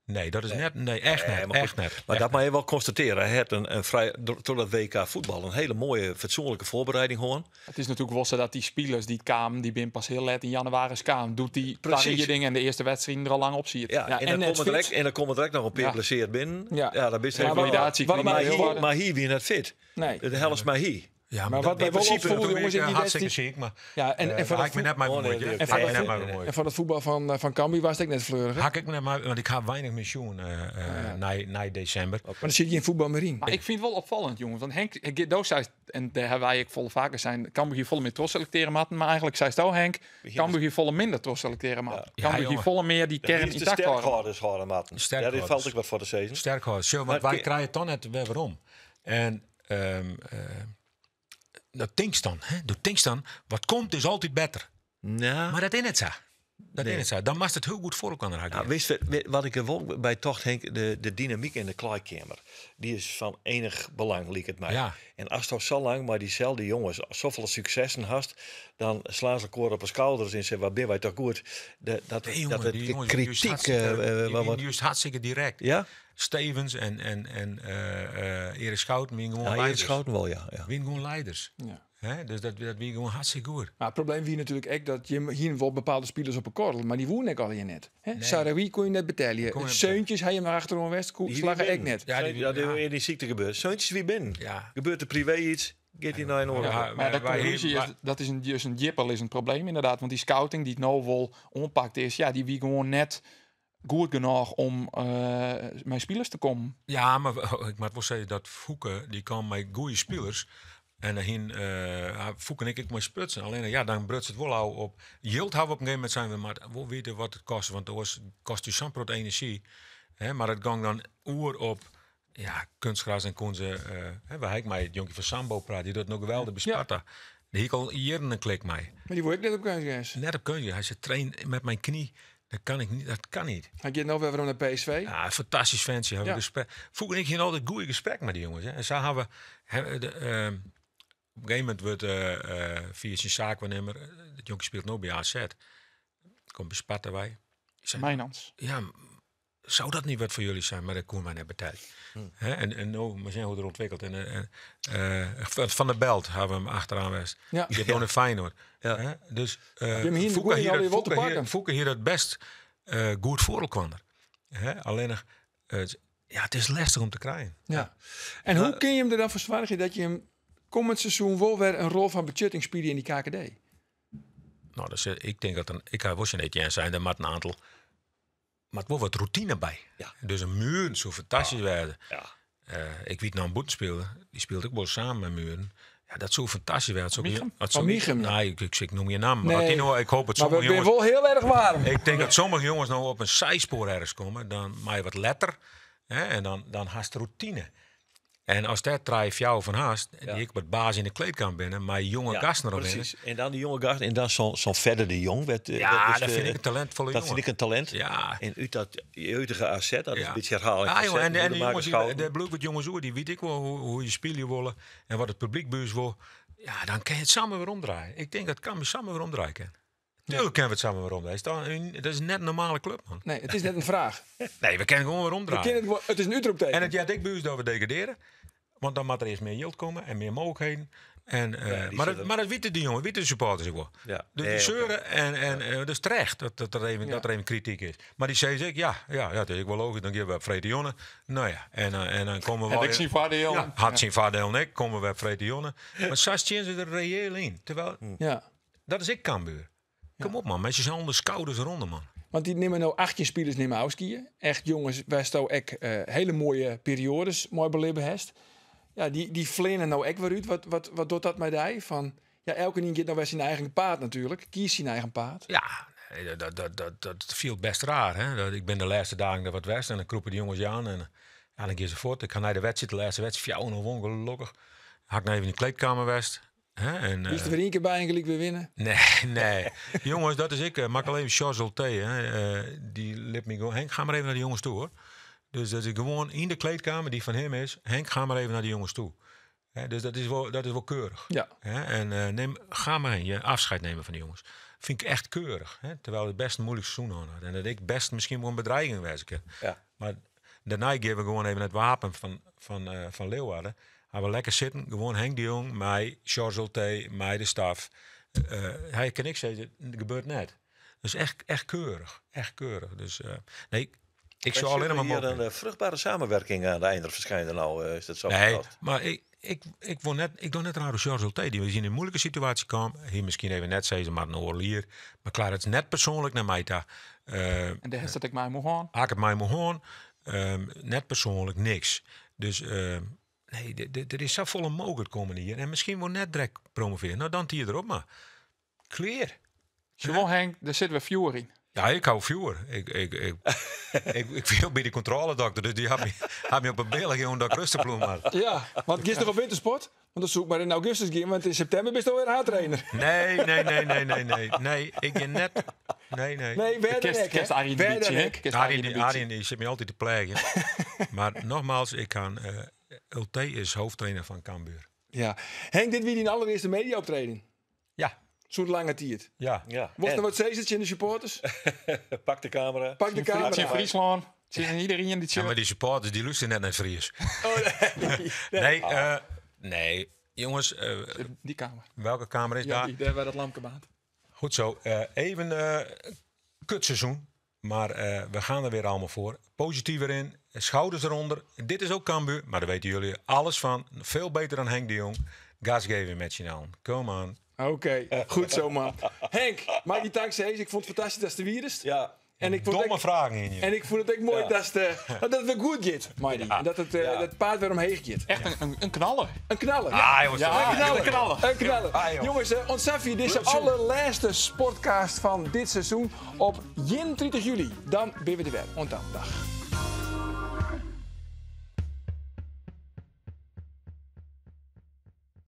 Nee, dat is net, nee, echt net, nee, echt net. Maar dat mag je wel constateren. Hij had een, een vrij, door dat WK voetbal, een hele mooie, fatsoenlijke voorbereiding gewoon. Het is natuurlijk wel dat die spelers, die kwamen, die bin pas heel laat in januari is doet die dingen en de eerste wedstrijd er al lang op ziet. Ja, en, dan komt en dan komt het direct nog een peer ja. binnen. Ja, ja dat is ja, maar, maar, maar, hier, wie net fit. Nee. De helft maar hier. Ja, maar, wat bij Wolf voelde, jongens, in die wedstrijd... maar... Ja, en, eh, en van haak ik me net maar mooi. Oh, en, en van het voetbal van, eh, van Cambi was ik net fleurig. Hak ik me net maar... Want ik ga weinig pensioen eh, ah, na december. Maar dan zit je in voetbal marine. ik vind het wel opvallend, jongens. Want Henk zei en daar hebben wij ik volle vaker zijn... Cambi hier volle meer trots selecteren matten. Maar eigenlijk zei het Henk... Cambi hier volle minder trots selecteren matten. Cambi hier volle meer die kern intact houden. Sterk matten. Ja, dit valt ook wel voor de seizoen. Sterk houden. Want wij krijgen toch net weer waarom. En... Um, uh, dat dan, hè? door dan. wat komt is altijd beter. Ja. Maar dat in het zo. Dat in het zo. Dan maakt het heel goed voor elkaar raken. Ja, weet wat ik wel bij tocht Henk, de, de dynamiek in de kleikamer, die is van enig belang, liek het mij. Ja. En als toch zo lang maar diezelfde jongens zoveel successen hast, dan slaan ze koor op een schouders en zeggen, wat ben wij toch goed? De, dat dat die jongens, kritiek... Juist hartstikke, eh, eh, hartstikke direct. Ja? Stevens en, en, en uh, Erik Schouten winnen gewoon Schouten wel, ja. ja. leiders. Ja. dus dat, dat wie gewoon hartstikke goed. Maar het probleem wie natuurlijk echt dat je hier wel bepaalde spelers op een korrel, maar die woon ik al je net. Hè? Nee. Sarawi kon je net betalen. Zeuntjes hij je maar achter een west, slagen ik net. Ja, dat ja, die, die ziekte gebeurt. Zeuntjes wie ben? Ja. Gebeurt er privé iets? Get nou in orde. maar dat, is, dat is een, dus een is een probleem inderdaad. Want die scouting die het nou wel onpakt is, ja, die wie gewoon net goed genoeg om uh, eh, mijn spelers te komen. Ja, maar ik moet wel zeggen dat Fouke, die kan met goede spelers. En daarin uh, Fouke en ik, ik sputsen. Alleen ja, dan bruts het wel op. Yield we op een gegeven moment zijn we maar we weten wat het kost. Want het kost je champrot energie. Hè, maar het gang dan oer op ja, kunstgras en koenze. Uh, eh, waar ik mij het jonkje van Sambo praat, die doet nog wel de besparta. Die kan hier een klik mij. Maar die word ik net op kunstgras. Net op kunstgras. Hij zit train met mijn knie. Dat kan, ik niet, dat kan niet. Hij gaat nou weer naar PSV. Ja, fantastisch fancy. Ja. Gesprek. Vroeger ik ging altijd goede gesprek met die jongens. Hè. En zo hebben we... de, ehm, op een gegeven moment wordt eh, eh, via zijn zaak eh, dat het jongen speelt nog bij AZ. Komt bij Sparta bij. Mijnans. Ja, zou dat niet wat voor jullie zijn? Maar dat kon mij net tijd. Hmm. en, en nou, we zijn goed er ontwikkeld. En, en van de Belt hebben we hem achteraan west. Ja. Je ja. Feyenoord. Ja. Dus uh, hier dat, het best uh, goed voorkomen. Alleen eh, ja, het is lastig om te krijgen. Ja. En hoe kun je hem er dan voor zorgen dat je hem komend seizoen wel weer een rol van budgetting speelt in die KKD? Nou, dus, ik denk dat een, ik ga was een Etienne zijn, er maar een aantal, maar het wordt wat routine bij. Dus een muur zo fantastisch werden. Ja. Uh, ik weet nou een boetenspeler speelde, die speelt ook wel samen met muren. Ja, dat zou fantastisch zijn. Zo Michum? ik, noem je naam. Maar nee. Nou- ik hoop dat sommige jongens... wel heel erg warm. Ik denk dat sommige jongens nou op een zijspoor ergens komen. Dan maak je wat letter. Hè, en dan, dan haast routine. En als dat draai jou van haast, die ik met baas in de kleedkamer ben, maar jonge ja, gast nog binnen. En dan die jonge gast en dan zo'n zo verder de jong. Werd, eh, ja, dus, dat vind eh, ik een talentvolle dat jongen. Dat vind ik een talent. Ja. En uit dat jeugdige AZ, dat is een beetje herhaling. Ah, en, en de, jongens, die, de Bluewood jongens die weet ik wel hoe, hoe je spelen willen en wat het publiek buurt wil. Ja, dan kan je het samen weer omdraaien. Ik denk dat kan je samen weer omdraaien. Tuurlijk kennen we het samen weer omdraaien. Dat is net een normale club, man. Nee, het is net een vraag. nee, we kennen gewoon weer omdraaien. We het, het, is een uitroepteken. En het jaar dat we degraderen. Want dan moet er eerst meer geld komen en meer mogelijkheden. En, eh, maar, het, maar dat weten die jongen, weten de supporters ook wel. Ja. De, zeuren en, en uh, dat is terecht dat, dat, er even, dat er even kritiek is. Maar die zei ik, ja, ja, ja, dat is wel logisch. Dan geven we Jonne. Nou ja, en, eh, en dan komen we... Had ik zien vader Jonne. had zien vader Jonne, komen we Frede Jonne. Maar Sastien zit er reëel in. Terwijl, hm. ja. dat is ik Cambuur. Kom op man, mensen zijn onder schouders ronde man. Want die nemen nou 18 spelers nemen uitskiën. Echt jongens, waar ook echt hele mooie periodes mooi beleven heeft ja, die, die en nou ook uit. Wat, wat, wat doet dat mij? die? Van, ja, elke keer nou wel zijn eigen paard natuurlijk. Kies zijn eigen paard. Ja, nee, dat, dat, dat, dat viel best raar. Hè? Dat, ik ben de laatste dagen er wat west en dan kroepen die jongens aan. En, en dan keer zo voort. Ik ga naar de wedstrijd, de laatste wedstrijd. Ja, nog ongelukkig. Hak nou even in de kleedkamer west. Hè? En, Wist er eh, één keer bij een gelijk weer winnen? Nee, nee. jongens, dat is ik. Eh, maak alleen Charles Lte. Eh, die liep me gewoon. Henk, ga maar even naar de jongens toe hoor. Dus dat is gewoon in de kleedkamer die van hem is, Henk, ga maar even naar die jongens toe. dus dat is wel, dat is wel keurig. Ja. en eh, neem, ga maar heen, je afscheid nemen van die jongens. Vind ik echt keurig. terwijl het best moeilijk seizoen had. En dat ik best misschien wel een bedreiging werken. Ja. Maar de geven we gewoon even het wapen van, van, eh, van Leeuwarden. Gaan we lekker zitten. Gewoon Henk de Jong, mij, Charles T, mij de staf. Eh, hij kan ik zeggen, dat gebeurt net. Dus echt, echt keurig. Echt keurig. Dus nee, ik zou alleen maar een eh, vruchtbare samenwerking aan de einde verschijnen. Nou eh, is dat zo. Nee, maar ik, ik, ik, net, ik doe net aan Charles Ulte, die zien in een moeilijke situatie kwam. Hier misschien even net ze maar een oorlier. Maar klaar, het is net persoonlijk naar mij daar. Uh, eh, en rest dat ik mij moet gaan. Haak het mij moet um, Net persoonlijk niks. Dus ehm, nee, er is zo volle mogelijk komen hier. En misschien wordt net direct promoveren. Nou, dan je erop maar. Clear. Gewoon Henk, daar zitten we Fury in. Ja, ik hou viewer. Ik, ik, ik, ik, ik viel bij de dokter. dus die had me, had me op een beeld gewoon dat ik rustig bloem had. Ja, want gisteren op wintersport? Want dan zoek maar in augustus want in september ben je alweer trainer. Nee, nee, nee, nee, nee, nee. Nee, ik ben net... Nee, nee. Nee, Werdenek, Kerst Arie de Bietje, Arie die zit me altijd te plegen. maar nogmaals, ik kan... Uh, eh, LT is hoofdtrainer van Cambuur. Ja. Henk, dit wie die allereerste media-optreden? zo het hier. Ja. ja. Mocht er wat zeezertje in de supporters? Pak de camera. Pak de camera. Het is in Friesland. Zie iedereen in die Ja, maar die supporters die lusten net naar Fries. Oh, nee. nee, nee. Eh, Jongens. Eh, die kamer. Welke kamer is ja, daar? Die, daar dat lampje Goed zo. Eh, even kutseizoen. Maar we gaan er weer allemaal voor. Positiever in. Schouders eronder. Dit is ook Cambuur. Maar daar weten jullie alles van. Veel beter dan Henk de Jong. Gas geven met je aan. Kom aan. Oké, goed zo man. Henk, maak je tanks eens. Ik vond het fantastisch dat ze de is. Ja. En ik Domme vragen in je. En ik vond het echt mooi dat, de, eh, dat het goed gaat, Maiden. Eh, ja. Dat het dat paard weer omheen Echt een, een, een knaller. Een knaller. jongens. Ja, een knaller. Een knaller. Een ah, knaller. Ah, jongens, jongens eh, dit ontzaf je deze allerlaatste sportcast van dit seizoen op 30 juli. Dan ben we er weer. Ontan, dag.